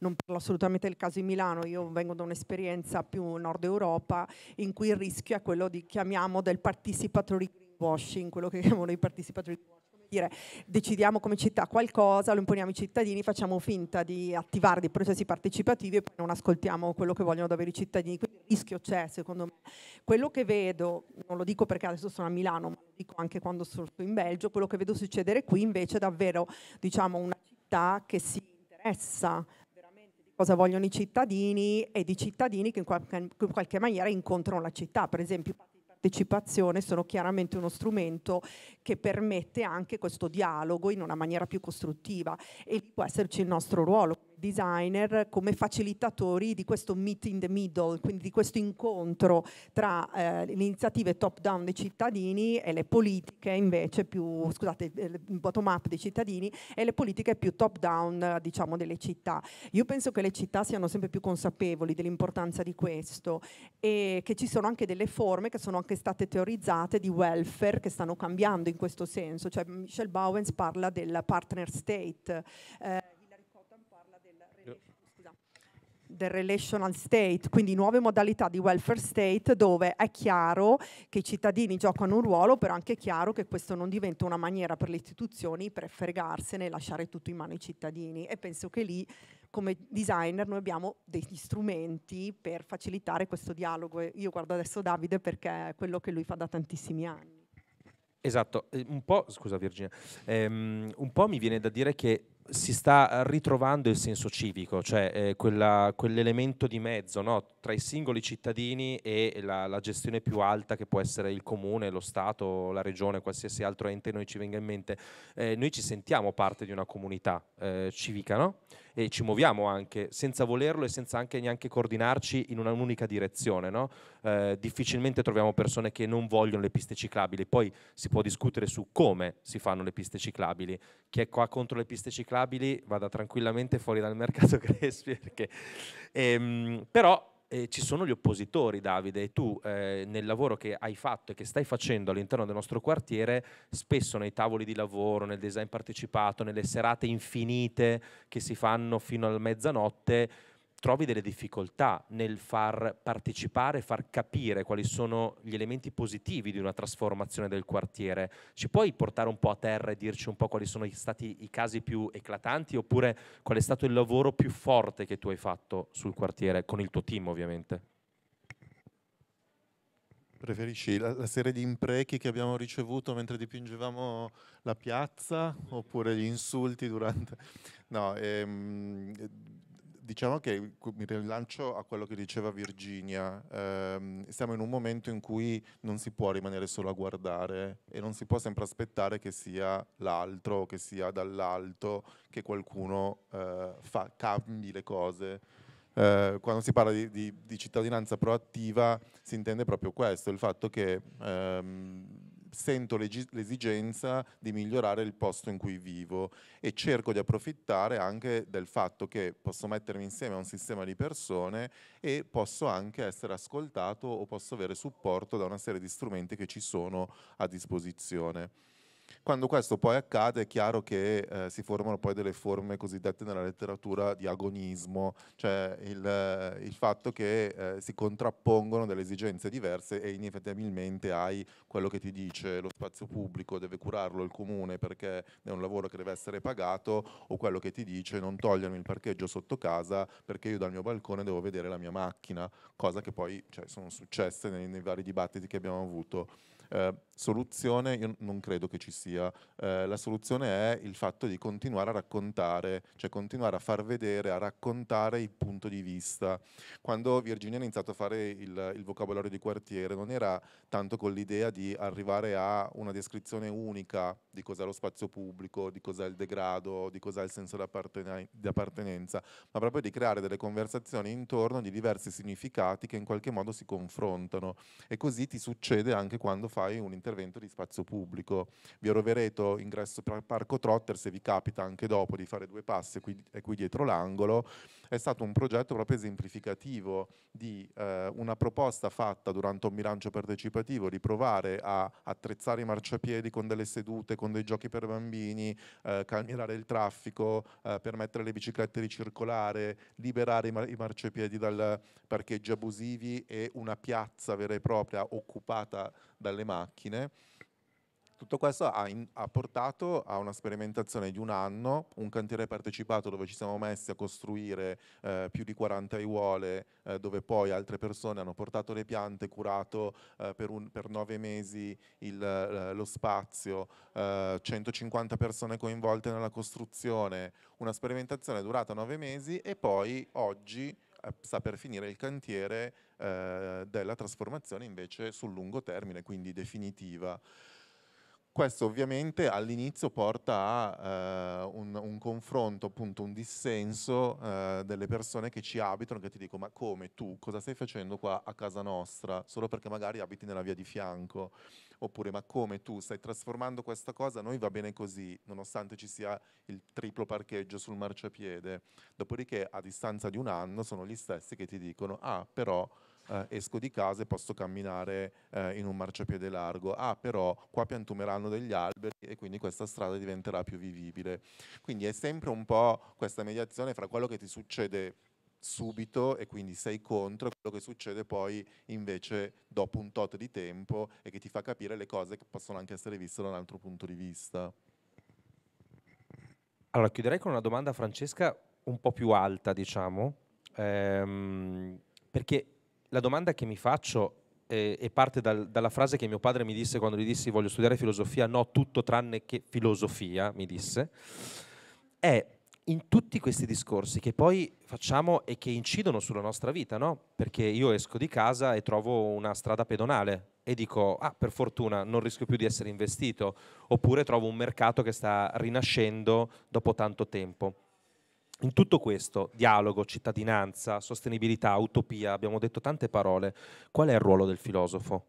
non parlo assolutamente del caso di Milano, io vengo da un'esperienza più nord Europa in cui il rischio è quello di chiamiamo del participatory greenwashing, quello che chiamano i participatory greenwashing dire decidiamo come città qualcosa, lo imponiamo ai cittadini, facciamo finta di attivare dei processi partecipativi e poi non ascoltiamo quello che vogliono davvero i cittadini. Quindi il rischio c'è secondo me. Quello che vedo, non lo dico perché adesso sono a Milano, ma lo dico anche quando sono in Belgio, quello che vedo succedere qui invece è davvero diciamo, una città che si interessa cosa vogliono i cittadini e di cittadini che in qualche, in qualche, maniera incontrano la città. Per esempio, partecipazione sono chiaramente uno strumento che permette anche questo dialogo in una maniera più costruttiva e può esserci il nostro ruolo designer come facilitatori di questo meet in the middle, quindi di questo incontro tra eh, le iniziative top down dei cittadini e le politiche invece più, scusate, eh, bottom up dei cittadini e le politiche più top down diciamo delle città. Io penso che le città siano sempre più consapevoli dell'importanza di questo e che ci sono anche delle forme che sono anche state teorizzate di welfare che stanno cambiando in questo senso, cioè Michelle Bowens parla del partner state. Eh, del relational state, quindi nuove modalità di welfare state dove è chiaro che i cittadini giocano un ruolo, però anche è chiaro che questo non diventa una maniera per le istituzioni per fregarsene e lasciare tutto in mano ai cittadini e penso che lì come designer noi abbiamo degli strumenti per facilitare questo dialogo. Io guardo adesso Davide perché è quello che lui fa da tantissimi anni. Esatto, eh, un po', scusa Virginia, ehm, un po' mi viene da dire che si sta ritrovando il senso civico, cioè eh, quella, quell'elemento di mezzo no? tra i singoli cittadini e la, la, gestione più alta che può essere il comune, lo Stato, la regione, qualsiasi altro ente noi ci venga in mente. Eh, noi ci sentiamo parte di una comunità eh, civica, no? e ci muoviamo anche senza volerlo e senza anche neanche coordinarci in un'unica direzione. No? Eh, difficilmente troviamo persone che non vogliono le piste ciclabili, poi si può discutere su come si fanno le piste ciclabili. Chi è qua contro le piste ciclabili vada tranquillamente fuori dal mercato Crespi, perché... ehm, però eh, ci sono gli oppositori, Davide, e tu eh, nel lavoro che hai fatto e che stai facendo all'interno del nostro quartiere, spesso nei tavoli di lavoro, nel design partecipato, nelle serate infinite che si fanno fino alla mezzanotte, trovi delle difficoltà nel far partecipare, far capire quali sono gli elementi positivi di una trasformazione del quartiere. Ci puoi portare un po' a terra e dirci un po' quali sono stati i casi più eclatanti oppure qual è stato il lavoro più forte che tu hai fatto sul quartiere, con il tuo team ovviamente? Preferisci la, la serie di imprechi che abbiamo ricevuto mentre dipingevamo la piazza oppure gli insulti durante... No, ehm, diciamo che mi rilancio a quello che diceva Virginia, ehm, siamo in un momento in cui non si può rimanere solo a guardare e non si può sempre aspettare che sia l'altro, che sia dall'alto, che qualcuno eh, fa, cambi le cose. Eh, quando si parla di, di, di, cittadinanza proattiva si intende proprio questo, il fatto che ehm, sento l'esigenza di migliorare il posto in cui vivo e cerco di approfittare anche del fatto che posso mettermi insieme a un sistema di persone e posso anche essere ascoltato o posso avere supporto da una serie di strumenti che ci sono a disposizione. Quando questo poi accade è chiaro che eh, si formano poi delle forme cosiddette nella letteratura di agonismo, cioè il, eh, il fatto che eh, si contrappongono delle esigenze diverse e inevitabilmente hai quello che ti dice lo spazio pubblico, deve curarlo il comune perché è un lavoro che deve essere pagato o quello che ti dice non togliermi il parcheggio sotto casa perché io dal mio balcone devo vedere la mia macchina, cosa che poi cioè, sono successe nei, nei vari dibattiti che abbiamo avuto eh, soluzione io non credo che ci sia, eh, la soluzione è il fatto di continuare a raccontare, cioè continuare a far vedere, a raccontare il punto di vista. Quando Virginia ha iniziato a fare il, il vocabolario di quartiere non era tanto con l'idea di arrivare a una descrizione unica di cos'è lo spazio pubblico, di cos'è il degrado, di cos'è il senso di appartenenza, ma proprio di creare delle conversazioni intorno di diversi significati che in qualche modo si confrontano e così ti succede anche quando fai fai un intervento di spazio pubblico. Via Rovereto, ingresso per Parco Trotter, se vi capita anche dopo di fare due passi, qui, è qui dietro l'angolo, è stato un progetto proprio esemplificativo di eh, una proposta fatta durante un bilancio partecipativo di provare a attrezzare i marciapiedi con delle sedute, con dei giochi per bambini, eh, calmierare il traffico, eh, permettere alle biciclette di circolare, liberare i, mar i marciapiedi dai parcheggi abusivi e una piazza vera e propria occupata dalle macchine. Tutto questo ha, in, ha, portato a una sperimentazione di un anno, un cantiere partecipato dove ci siamo messi a costruire eh, più di 40 aiuole, eh, dove poi altre persone hanno portato le piante, curato eh, per, un, per, nove mesi il, eh, lo spazio, 150 eh, persone coinvolte nella costruzione, una sperimentazione durata nove mesi e poi oggi eh, sta per finire il cantiere della trasformazione invece sul lungo termine, quindi definitiva. Questo ovviamente all'inizio porta a eh, un, un, confronto, appunto un dissenso eh, delle persone che ci abitano, che ti dicono ma come tu, cosa stai facendo qua a casa nostra, solo perché magari abiti nella via di fianco, oppure ma come tu stai trasformando questa cosa, noi va bene così, nonostante ci sia il triplo parcheggio sul marciapiede, dopodiché a distanza di un anno sono gli stessi che ti dicono ah però eh, esco di casa e posso camminare eh, in un marciapiede largo. Ah, però qua piantumeranno degli alberi e quindi questa strada diventerà più vivibile. Quindi è sempre un po' questa mediazione fra quello che ti succede subito e quindi sei contro quello che succede poi invece dopo un tot di tempo e che ti fa capire le cose che possono anche essere viste da un altro punto di vista. Allora chiuderei con una domanda Francesca un po' più alta, diciamo, ehm, perché la domanda che mi faccio eh, e parte dal, dalla frase che mio padre mi disse quando gli dissi voglio studiare filosofia, no, tutto tranne che filosofia, mi disse, è in tutti questi discorsi che poi facciamo e che incidono sulla nostra vita, no? Perché io esco di casa e trovo una strada pedonale e dico, ah, per fortuna non rischio più di essere investito, oppure trovo un mercato che sta rinascendo dopo tanto tempo. In tutto questo, dialogo, cittadinanza, sostenibilità, utopia, abbiamo detto tante parole, qual è il ruolo del filosofo?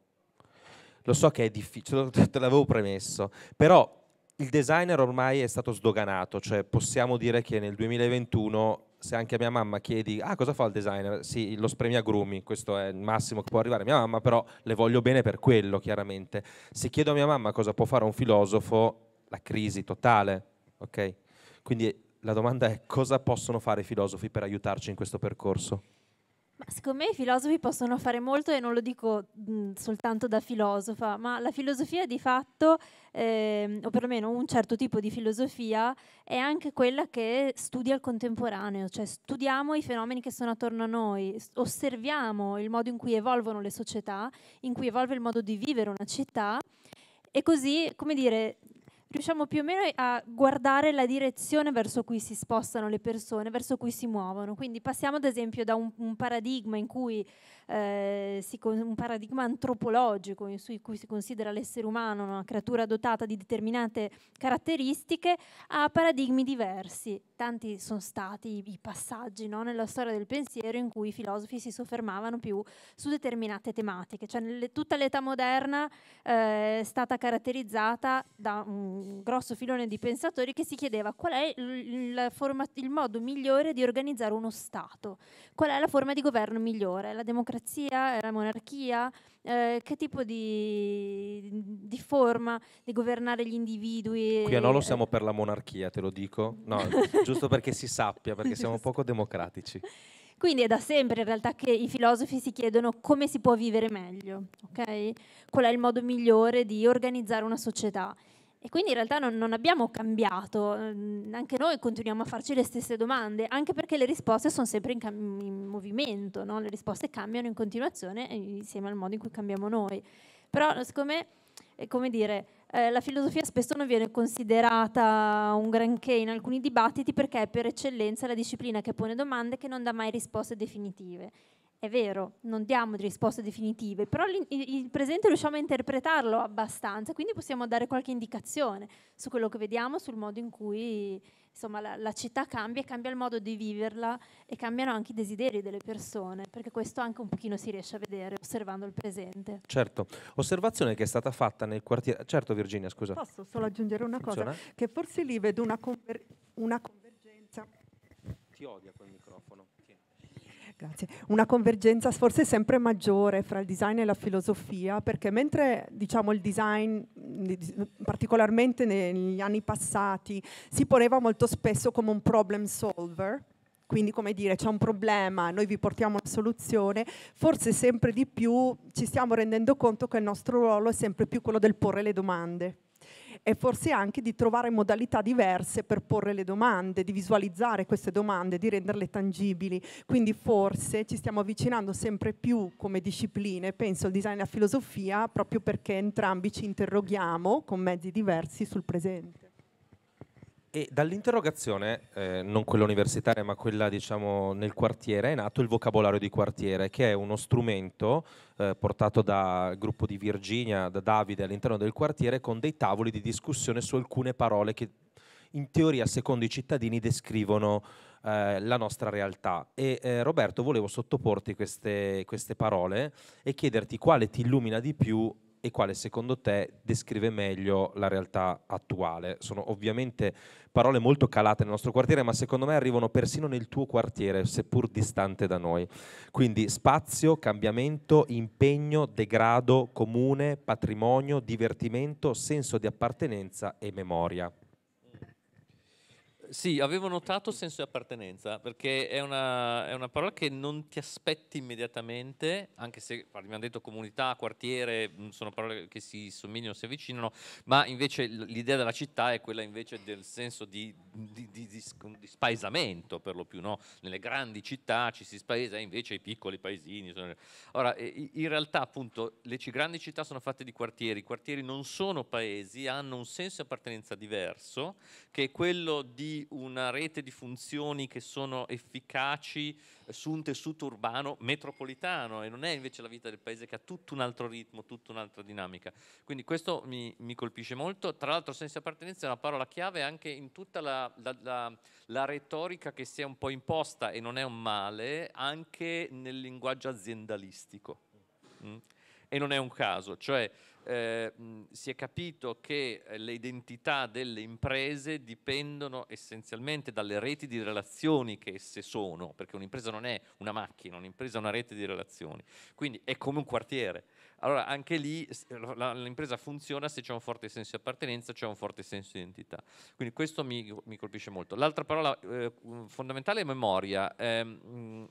Lo so che è difficile, te l'avevo premesso, però il designer ormai è stato sdoganato, cioè possiamo dire che nel 2021 se anche a mia mamma chiedi ah cosa fa il designer, sì lo spremi a grumi, questo è il massimo che può arrivare a mia mamma, però le voglio bene per quello chiaramente. Se chiedo a mia mamma cosa può fare un filosofo, la crisi totale, ok? Quindi la domanda è cosa possono fare i filosofi per aiutarci in questo percorso? Ma secondo me i filosofi possono fare molto e non lo dico mh, mm, soltanto da filosofa, ma la filosofia di fatto, eh, o perlomeno un certo tipo di filosofia, è anche quella che studia il contemporaneo, cioè studiamo i fenomeni che sono attorno a noi, osserviamo il modo in cui evolvono le società, in cui evolve il modo di vivere una città e così, come dire, riusciamo più o meno a guardare la direzione verso cui si spostano le persone, verso cui si muovono. Quindi passiamo ad esempio da un, un paradigma in cui eh, un paradigma antropologico in cui si considera l'essere umano una creatura dotata di determinate caratteristiche, a paradigmi diversi. Tanti sono stati i passaggi no, nella storia del pensiero in cui i filosofi si soffermavano più su determinate tematiche. Cioè, nelle, tutta l'età moderna eh, è stata caratterizzata da un grosso filone di pensatori che si chiedeva qual è il, il modo migliore di organizzare uno Stato, qual è la forma di governo migliore, la democrazia democrazia, la monarchia, eh, che tipo di, di, forma di governare gli individui. Qui a Nolo eh, siamo per la monarchia, te lo dico, no, giusto perché si sappia, perché siamo poco democratici. Quindi è da sempre in realtà che i filosofi si chiedono come si può vivere meglio, okay? qual è il modo migliore di organizzare una società. E quindi in realtà non, non, abbiamo cambiato, mm, anche noi continuiamo a farci le stesse domande, anche perché le risposte sono sempre in, cam- in movimento, no? le risposte cambiano in continuazione eh, insieme al modo in cui cambiamo noi. Però siccome, è eh, come dire, eh, la filosofia spesso non viene considerata un granché in alcuni dibattiti perché è per eccellenza la disciplina che pone domande che non dà mai risposte definitive. È vero, non diamo risposte definitive, però il presente riusciamo a interpretarlo abbastanza, quindi possiamo dare qualche indicazione su quello che vediamo, sul modo in cui insomma, la, la città cambia, cambia il modo di viverla e cambiano anche i desideri delle persone, perché questo anche un pochino si riesce a vedere osservando il presente. Certo, osservazione che è stata fatta nel quartiere... Certo Virginia, scusa. Posso solo aggiungere una Funziona? cosa? Che forse lì vedo una, conver- una convergenza... Ti odia quel microfono. Grazie. Una convergenza forse sempre maggiore fra il design e la filosofia, perché mentre diciamo, il design, particolarmente negli anni passati, si poneva molto spesso come un problem solver, quindi come dire c'è un problema, noi vi portiamo una soluzione, forse sempre di più ci stiamo rendendo conto che il nostro ruolo è sempre più quello del porre le domande e forse anche di trovare modalità diverse per porre le domande, di visualizzare queste domande, di renderle tangibili. Quindi forse ci stiamo avvicinando sempre più come discipline, penso al design e alla filosofia, proprio perché entrambi ci interroghiamo con mezzi diversi sul presente. E dall'interrogazione, eh, non quella universitaria ma quella diciamo, nel quartiere, è nato il vocabolario di quartiere, che è uno strumento eh, portato dal gruppo di Virginia, da Davide all'interno del quartiere, con dei tavoli di discussione su alcune parole che in teoria, secondo i cittadini, descrivono eh, la nostra realtà. E eh, Roberto, volevo sottoporti queste, queste parole e chiederti quale ti illumina di più e quale secondo te descrive meglio la realtà attuale. Sono ovviamente parole molto calate nel nostro quartiere, ma secondo me arrivano persino nel tuo quartiere, seppur distante da noi. Quindi spazio, cambiamento, impegno, degrado, comune, patrimonio, divertimento, senso di appartenenza e memoria. Sì, avevo notato senso di appartenenza, perché è una, è una parola che non ti aspetti immediatamente, anche se abbiamo detto comunità, quartiere, mm, sono parole che si somigliano, si avvicinano, ma invece l'idea della città è quella invece del senso di, di, di, di spaesamento per lo più, no? Nelle grandi città ci si spaesa, invece i piccoli paesini. Sono... Ora, in realtà appunto le grandi città sono fatte di quartieri, i quartieri non sono paesi, hanno un senso di appartenenza diverso, che è quello di una rete di funzioni che sono efficaci eh, su un tessuto urbano metropolitano e non è invece la vita del paese che ha tutto un altro ritmo, tutta un'altra dinamica. Quindi questo mi, mi colpisce molto. Tra l'altro senso di appartenenza è una parola chiave anche in tutta la, la, la, la retorica che si è un po' imposta e non è un male, anche nel linguaggio aziendalistico. Mm e non è un caso, cioè eh, si è capito che eh, le identità delle imprese dipendono essenzialmente dalle reti di relazioni che esse sono, perché un'impresa non è una macchina, un'impresa è una rete di relazioni, quindi è come un quartiere. Allora anche lì l'impresa funziona se c'è un forte senso di appartenenza, c'è un forte senso di identità. Quindi questo mi, mi colpisce molto. L'altra parola eh, mm, fondamentale è memoria. Eh,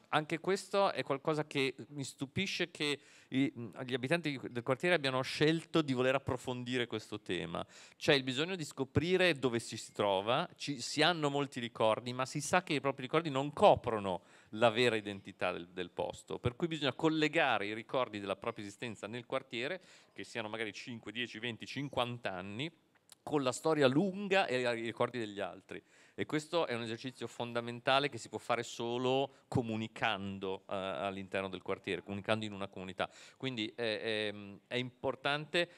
anche questo è qualcosa che mi stupisce che i, mm, gli abitanti del quartiere abbiano scelto di voler approfondire questo tema. C'è il bisogno di scoprire dove si trova, ci, si hanno molti ricordi, ma si sa che i propri ricordi non coprono la vera identità del, del, posto. Per cui bisogna collegare i ricordi della propria esistenza nel quartiere, che siano magari 5, 10, 20, 50 anni, con la storia lunga e i ricordi degli altri. E questo è un esercizio fondamentale che si può fare solo comunicando eh, all'interno del quartiere, comunicando in una comunità. Quindi eh, eh, è importante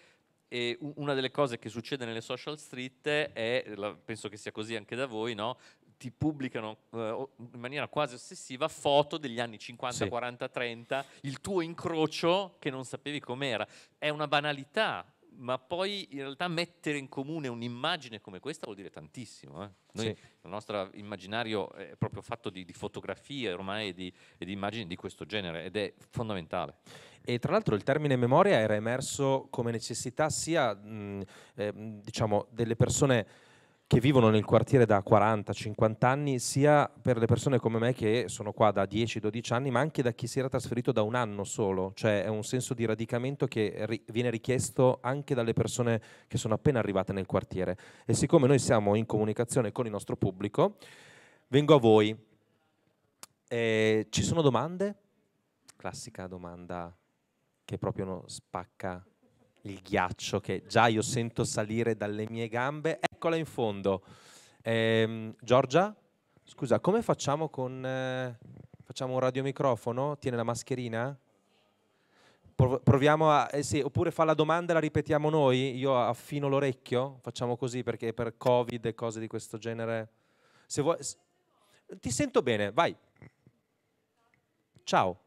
una delle cose che succede nelle social street è, penso che sia così anche da voi, no? ti pubblicano eh, in maniera quasi ossessiva foto degli anni 50, sì. 40, 30, il tuo incrocio che non sapevi com'era. È una banalità, ma poi in realtà mettere in comune un'immagine come questa vuol dire tantissimo. Eh. Noi, sì. Il nostro immaginario è proprio fatto di, di fotografie ormai e di, e di immagini di questo genere ed è fondamentale. E tra l'altro il termine memoria era emerso come necessità sia mh, eh, diciamo, delle persone che vivono nel quartiere da 40-50 anni, sia per le persone come me che sono qua da 10-12 anni, ma anche da chi si era trasferito da un anno solo, cioè è un senso di radicamento che ri- viene richiesto anche dalle persone che sono appena arrivate nel quartiere. E siccome noi siamo in comunicazione con il nostro pubblico, vengo a voi. Eh, ci sono domande? Classica domanda che proprio spacca il ghiaccio che già io sento salire dalle mie gambe. Eccola in fondo. Eh, Giorgia, scusa, come facciamo con... Eh, facciamo un radiomicrofono? Tiene la mascherina? Proviamo a... Eh sì, oppure fa la domanda e la ripetiamo noi? Io affino l'orecchio? Facciamo così perché per Covid e cose di questo genere... Se vuoi... Ti sento bene, vai. Ciao.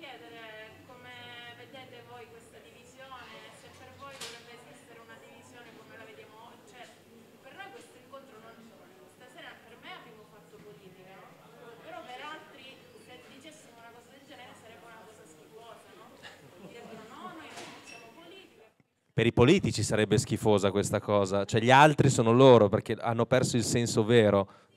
chiedere come vedete voi questa divisione, se per voi dovrebbe esistere una divisione come la vediamo oggi. Cioè, per noi questo incontro non stasera per me abbiamo fatto politica, però per altri se dicessimo una cosa del genere sarebbe una cosa schifosa, no? Direbbero no, noi non siamo politica. Per i politici sarebbe schifosa questa cosa, cioè gli altri sono loro perché hanno perso il senso vero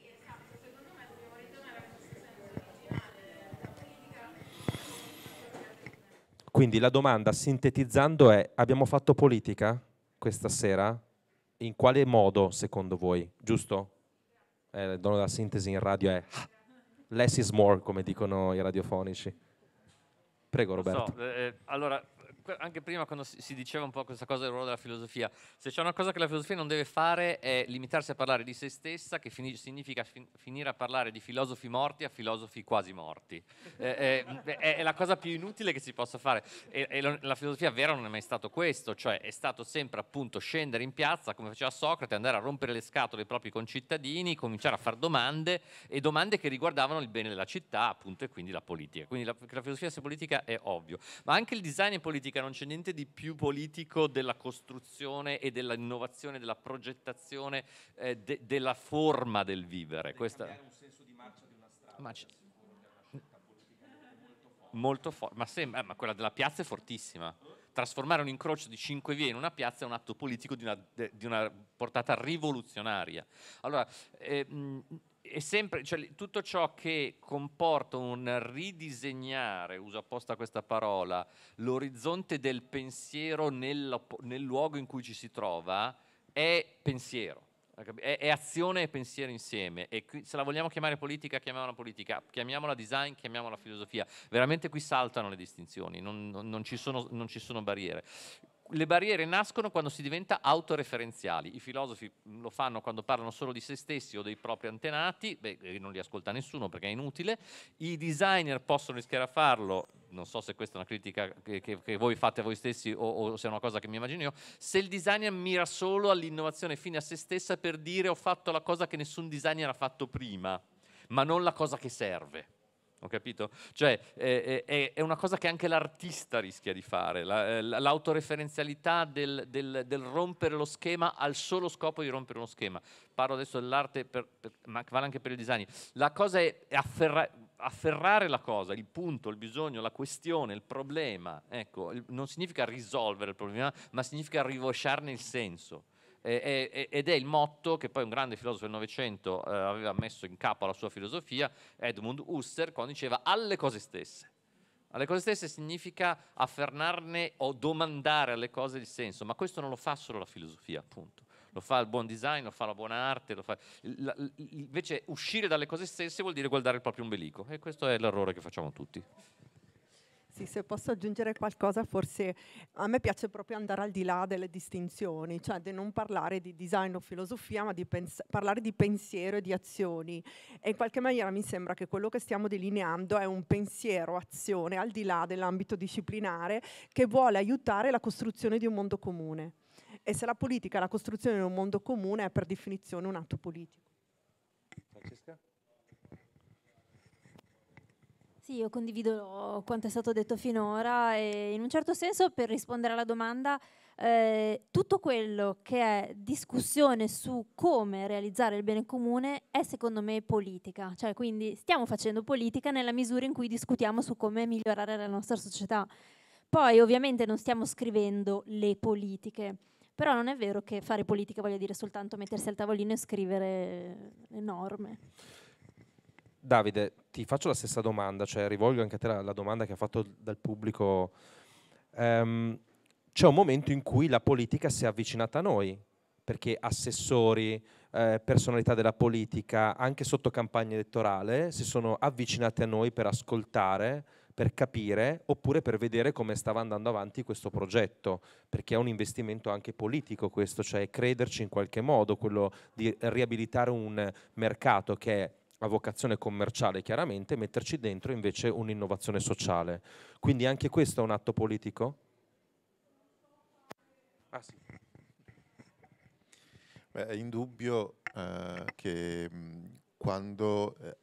Quindi la domanda, sintetizzando, è abbiamo fatto politica questa sera? In quale modo, secondo voi? Giusto? Eh, il dono della sintesi in radio è ah, less is more, come dicono i radiofonici. Prego Roberto. So, eh, eh, allora, anche prima quando si diceva un po' questa cosa del ruolo della filosofia, se c'è una cosa che la filosofia non deve fare è limitarsi a parlare di se stessa, che fini- significa fin- finire a parlare di filosofi morti a filosofi quasi morti. Eh, eh, è, la cosa più inutile che si possa fare e, e lo, la filosofia vera non è mai stato questo, cioè è stato sempre appunto scendere in piazza come faceva Socrate, andare a rompere le scatole ai propri concittadini, cominciare a fare domande e domande che riguardavano il bene della città appunto e quindi la politica. Quindi la, la filosofia sia politica è ovvio, ma anche il design politico politica, non c'è niente di più politico della costruzione e dell'innovazione, della progettazione, eh, de, della forma del vivere. Deve Questa... un senso di marcia di una strada. Ma c- molto forte, ma, sembra, eh, ma quella della piazza è fortissima. Trasformare un incrocio di cinque vie in una piazza è un atto politico di una, di una portata rivoluzionaria. Allora, eh, è sempre, cioè, tutto ciò che comporta un ridisegnare, uso apposta questa parola, l'orizzonte del pensiero nel, nel luogo in cui ci si trova, è pensiero. È, è, azione e pensiero insieme e qui, se la vogliamo chiamare politica chiamiamola politica, chiamiamola design, chiamiamola filosofia veramente qui saltano le distinzioni non, non, non, ci, sono, non ci, sono, barriere le barriere nascono quando si diventa autoreferenziali. I filosofi lo fanno quando parlano solo di se stessi o dei propri antenati, beh, eh, non li ascolta nessuno perché è inutile. I designer possono rischiare a farlo, non so se questa è una critica che, che, che voi fate a voi stessi o, o, se è una cosa che mi immagino io, se il designer mira solo all'innovazione fine a se stessa per dire ho fatto la cosa che nessun designer ha fatto prima, ma non la cosa che serve ho capito? Cioè eh, eh, è una cosa che anche l'artista rischia di fare, la, eh, l'autoreferenzialità del, del, del, rompere lo schema al solo scopo di rompere uno schema. Parlo adesso dell'arte, per, per, ma vale anche per il design. La cosa è afferra- afferrare la cosa, il punto, il bisogno, la questione, il problema. Ecco, non significa risolvere il problema, ma significa rivosciarne il senso ed è il motto che poi un grande filosofo del Novecento eh, aveva messo in capo alla sua filosofia, Edmund Husser, quando diceva alle cose stesse. Alle cose stesse significa affermarne o domandare alle cose il senso, ma questo non lo fa solo la filosofia, appunto. Lo fa il buon design, lo fa la buona arte, fa... invece uscire dalle cose stesse vuol dire guardare il proprio ombelico e questo è l'errore che facciamo tutti. Sì, se posso aggiungere qualcosa, forse a me piace proprio andare al di là delle distinzioni, cioè di non parlare di design o filosofia, ma di pens- parlare di pensiero e di azioni. E in qualche maniera mi sembra che quello che stiamo delineando è un pensiero-azione al di là dell'ambito disciplinare che vuole aiutare la costruzione di un mondo comune. E se la politica è la costruzione di un mondo comune, è per definizione un atto politico. Francesca? Sì, io condivido quanto è stato detto finora e in un certo senso per rispondere alla domanda eh, tutto quello che è discussione su come realizzare il bene comune è secondo me politica, cioè quindi stiamo facendo politica nella misura in cui discutiamo su come migliorare la nostra società. Poi ovviamente non stiamo scrivendo le politiche, però non è vero che fare politica voglia dire soltanto mettersi al tavolino e scrivere le norme. Davide, ti faccio la stessa domanda, cioè rivolgo anche a te la, la domanda che ha fatto dal pubblico. Um, c'è un momento in cui la politica si è avvicinata a noi, perché assessori, eh, personalità della politica, anche sotto campagna elettorale, si sono avvicinate a noi per ascoltare, per capire, oppure per vedere come stava andando avanti questo progetto, perché è un investimento anche politico questo, cioè crederci in qualche modo, quello di riabilitare un mercato che è a vocazione commerciale chiaramente, metterci dentro invece un'innovazione sociale. Quindi anche questo è un atto politico? Ah, sì. Beh, è indubbio eh, che mm, quando, eh,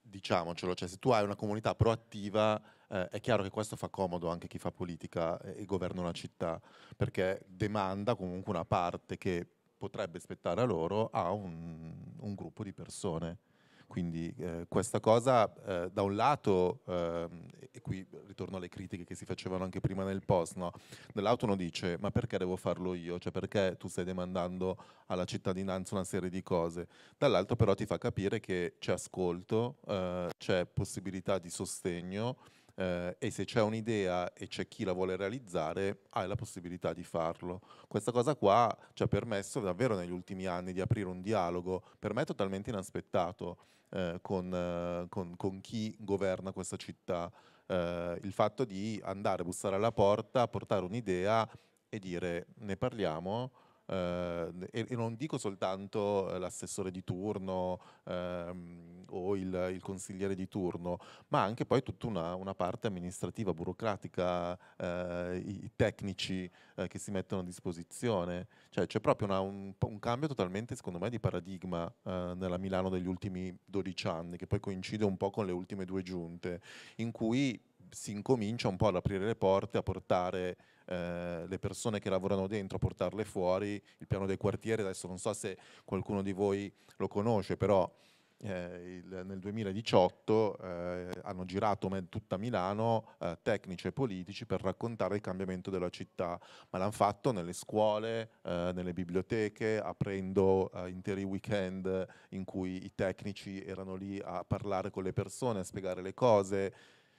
diciamocelo, cioè se tu hai una comunità proattiva eh, è chiaro che questo fa comodo anche chi fa politica e, e governa una città, perché demanda comunque una parte che potrebbe spettare a loro a un, un gruppo di persone. Quindi eh, questa cosa eh, da un lato, ehm, e qui ritorno alle critiche che si facevano anche prima nel post, no? dall'altro uno dice ma perché devo farlo io? Cioè perché tu stai demandando alla cittadinanza una serie di cose? Dall'altro però ti fa capire che c'è ascolto, eh, c'è possibilità di sostegno eh, e se c'è un'idea e c'è chi la vuole realizzare, hai la possibilità di farlo. Questa cosa qua ci ha permesso davvero negli ultimi anni di aprire un dialogo, per me totalmente inaspettato, eh, con, eh, con, con chi governa questa città. Uh, il fatto di andare bussare alla porta, portare un'idea e dire ne parliamo, eh, e, e, non dico soltanto eh, l'assessore di turno ehm, o il, il, consigliere di turno, ma anche poi tutta una, una parte amministrativa, burocratica, eh, i, i, tecnici eh, che si mettono a disposizione. Cioè c'è proprio una, un, un, cambio totalmente, secondo me, di paradigma eh, nella Milano degli ultimi 12 anni, che poi coincide un po' con le ultime due giunte, in cui si incomincia un po' ad aprire le porte, a portare eh, le persone che lavorano dentro, portarle fuori, il piano dei quartieri, adesso non so se qualcuno di voi lo conosce, però eh, il, nel 2018 eh, hanno girato tutta Milano eh, tecnici e politici per raccontare il cambiamento della città, ma l'hanno fatto nelle scuole, eh, nelle biblioteche, aprendo eh, interi weekend in cui i tecnici erano lì a parlare con le persone, a spiegare le cose,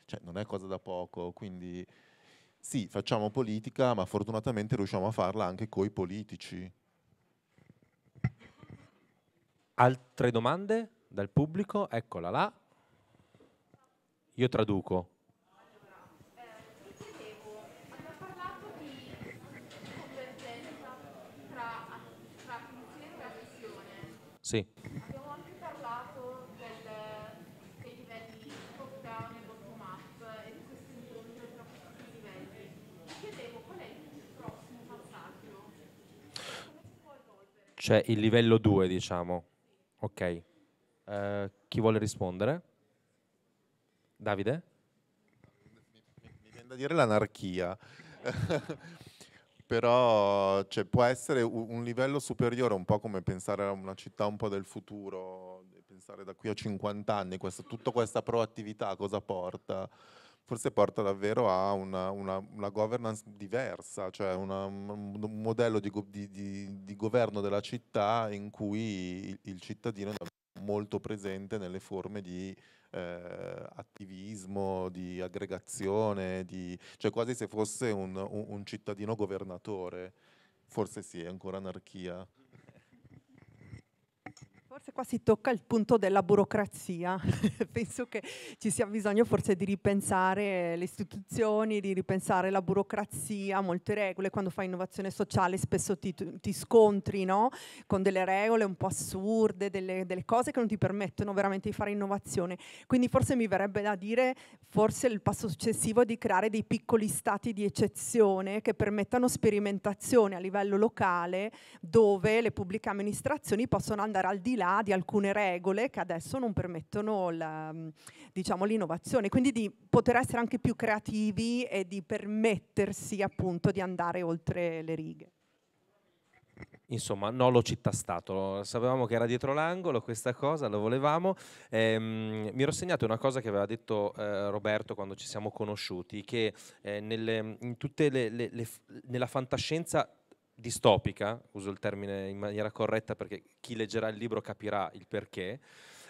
cioè non è cosa da poco, quindi sì, facciamo politica, ma fortunatamente riusciamo a farla anche coi politici. Altre domande dal pubblico? Eccola là. Io traduco. Eh, sì. cioè il livello 2 diciamo. Ok, uh, chi vuole rispondere? Davide? Mi, mi viene da dire l'anarchia. però cioè, può essere un livello superiore, un po' come pensare a una città un po' del futuro, pensare da qui a 50 anni, questa, tutta questa proattività cosa porta forse porta davvero a una, una, una governance diversa, cioè una, un modello di, di, di, di, governo della città in cui il, il cittadino è molto presente nelle forme di eh, attivismo, di aggregazione, cioè quasi se fosse un, un, un cittadino governatore. Forse sì, è ancora anarchia qua si tocca il punto della burocrazia. Penso che ci sia bisogno forse di ripensare le istituzioni, di ripensare la burocrazia, molte regole. Quando fai innovazione sociale spesso ti, ti scontri no? con delle regole un po' assurde, delle, delle, cose che non ti permettono veramente di fare innovazione. Quindi forse mi verrebbe da dire, forse il passo successivo è di creare dei piccoli stati di eccezione che permettano sperimentazione a livello locale dove le pubbliche amministrazioni possono andare al di là di alcune regole che adesso non permettono la, mm, diciamo, l'innovazione, quindi di poter essere anche più creativi e di permettersi appunto di andare oltre le righe. Insomma, no lo città-stato, sapevamo che era dietro l'angolo questa cosa, lo volevamo. Ehm, mi ero segnato una cosa che aveva detto eh, Roberto quando ci siamo conosciuti, che eh, nelle, le, le, le, nella fantascienza distopica, uso il termine in maniera corretta perché chi leggerà il libro capirà il perché,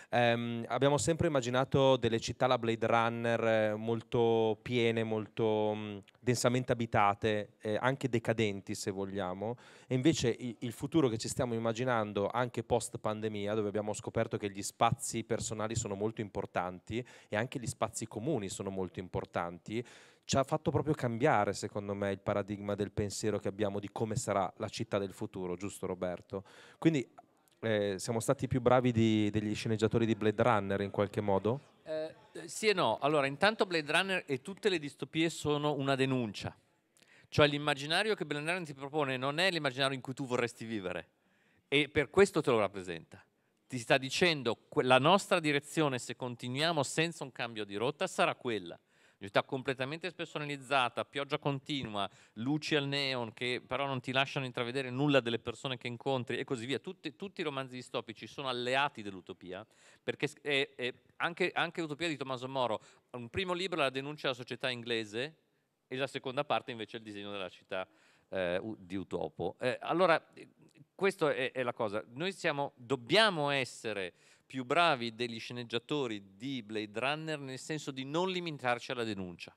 ehm, abbiamo sempre immaginato delle città, la Blade Runner, eh, molto piene, molto mh, mm, densamente abitate, eh, anche decadenti se vogliamo, e invece i, il futuro che ci stiamo immaginando anche post pandemia, dove abbiamo scoperto che gli spazi personali sono molto importanti e anche gli spazi comuni sono molto importanti, ci ha fatto proprio cambiare, secondo me, il paradigma del pensiero che abbiamo di come sarà la città del futuro, giusto Roberto? Quindi eh, siamo stati più bravi di, degli sceneggiatori di Blade Runner in qualche modo? Eh, sì e no. Allora, intanto Blade Runner e tutte le distopie sono una denuncia. Cioè l'immaginario che Blade Runner ti propone non è l'immaginario in cui tu vorresti vivere e per questo te lo rappresenta. Ti sta dicendo che la nostra direzione se continuiamo senza un cambio di rotta sarà quella città completamente spersonalizzata, pioggia continua, luci al neon che però non ti lasciano intravedere nulla delle persone che incontri e così via. Tutti, tutti i romanzi distopici sono alleati dell'utopia, perché è, è anche, anche Utopia di Tommaso Moro, un primo libro la denuncia della società inglese e la seconda parte invece è il disegno della città eh, di Utopo. Eh, allora, questa è, è, la cosa. Noi siamo, dobbiamo essere più bravi degli sceneggiatori di Blade Runner nel senso di non limitarci alla denuncia.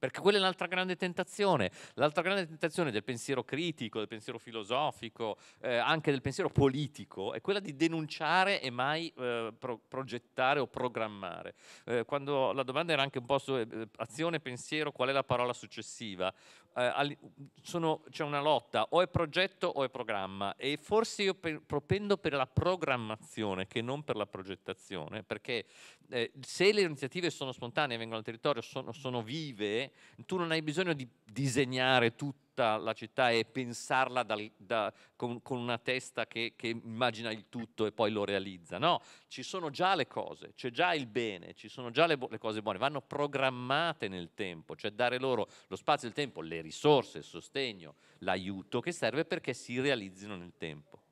Perché quella è l'altra grande tentazione, l'altra grande tentazione del pensiero critico, del pensiero filosofico, eh, anche del pensiero politico, è quella di denunciare e mai eh, pro- progettare o programmare. Eh, quando la domanda era anche un po' su eh, eh, azione, pensiero, qual è la parola successiva? eh, sono, c'è una lotta, o è progetto o è programma e forse io per, propendo per la programmazione che non per la progettazione, perché eh, se le iniziative sono spontanee, vengono al territorio, sono, sono vive, tu non hai bisogno di disegnare tutto tutta la città e pensarla dal, da, con, con, una testa che, che, immagina il tutto e poi lo realizza. No, ci sono già le cose, c'è già il bene, ci sono già le, le cose buone, vanno programmate nel tempo, cioè dare loro lo spazio, il tempo, le risorse, il sostegno, l'aiuto che serve perché si realizzino nel tempo.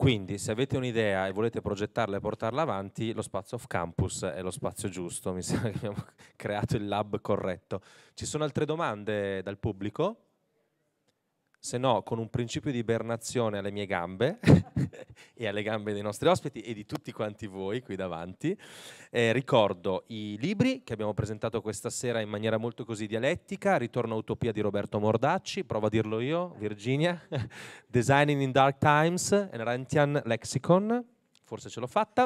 Quindi se avete un'idea e volete progettarla e portarla avanti, lo spazio off campus è lo spazio giusto, mi sembra che abbiamo creato il lab corretto. Ci sono altre domande dal pubblico? se no con un principio di ibernazione alle mie gambe e alle gambe dei nostri ospiti e di tutti quanti voi qui davanti. Eh, ricordo i libri che abbiamo presentato questa sera in maniera molto così dialettica, Ritorno a Utopia di Roberto Mordacci, provo a dirlo io, Virginia, Designing in Dark Times, Rantian Lexicon, forse ce l'ho fatta,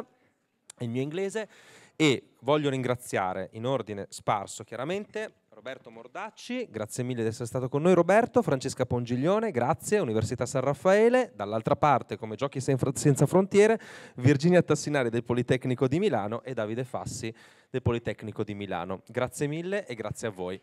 è il mio inglese, e voglio ringraziare in ordine sparso chiaramente Roberto Mordacci, grazie mille di essere stato con noi Roberto, Francesca Pongiglione, grazie, Università San Raffaele, dall'altra parte come Giochi Senza Frontiere, Virginia Tassinari del Politecnico di Milano e Davide Fassi del Politecnico di Milano. Grazie mille e grazie a voi.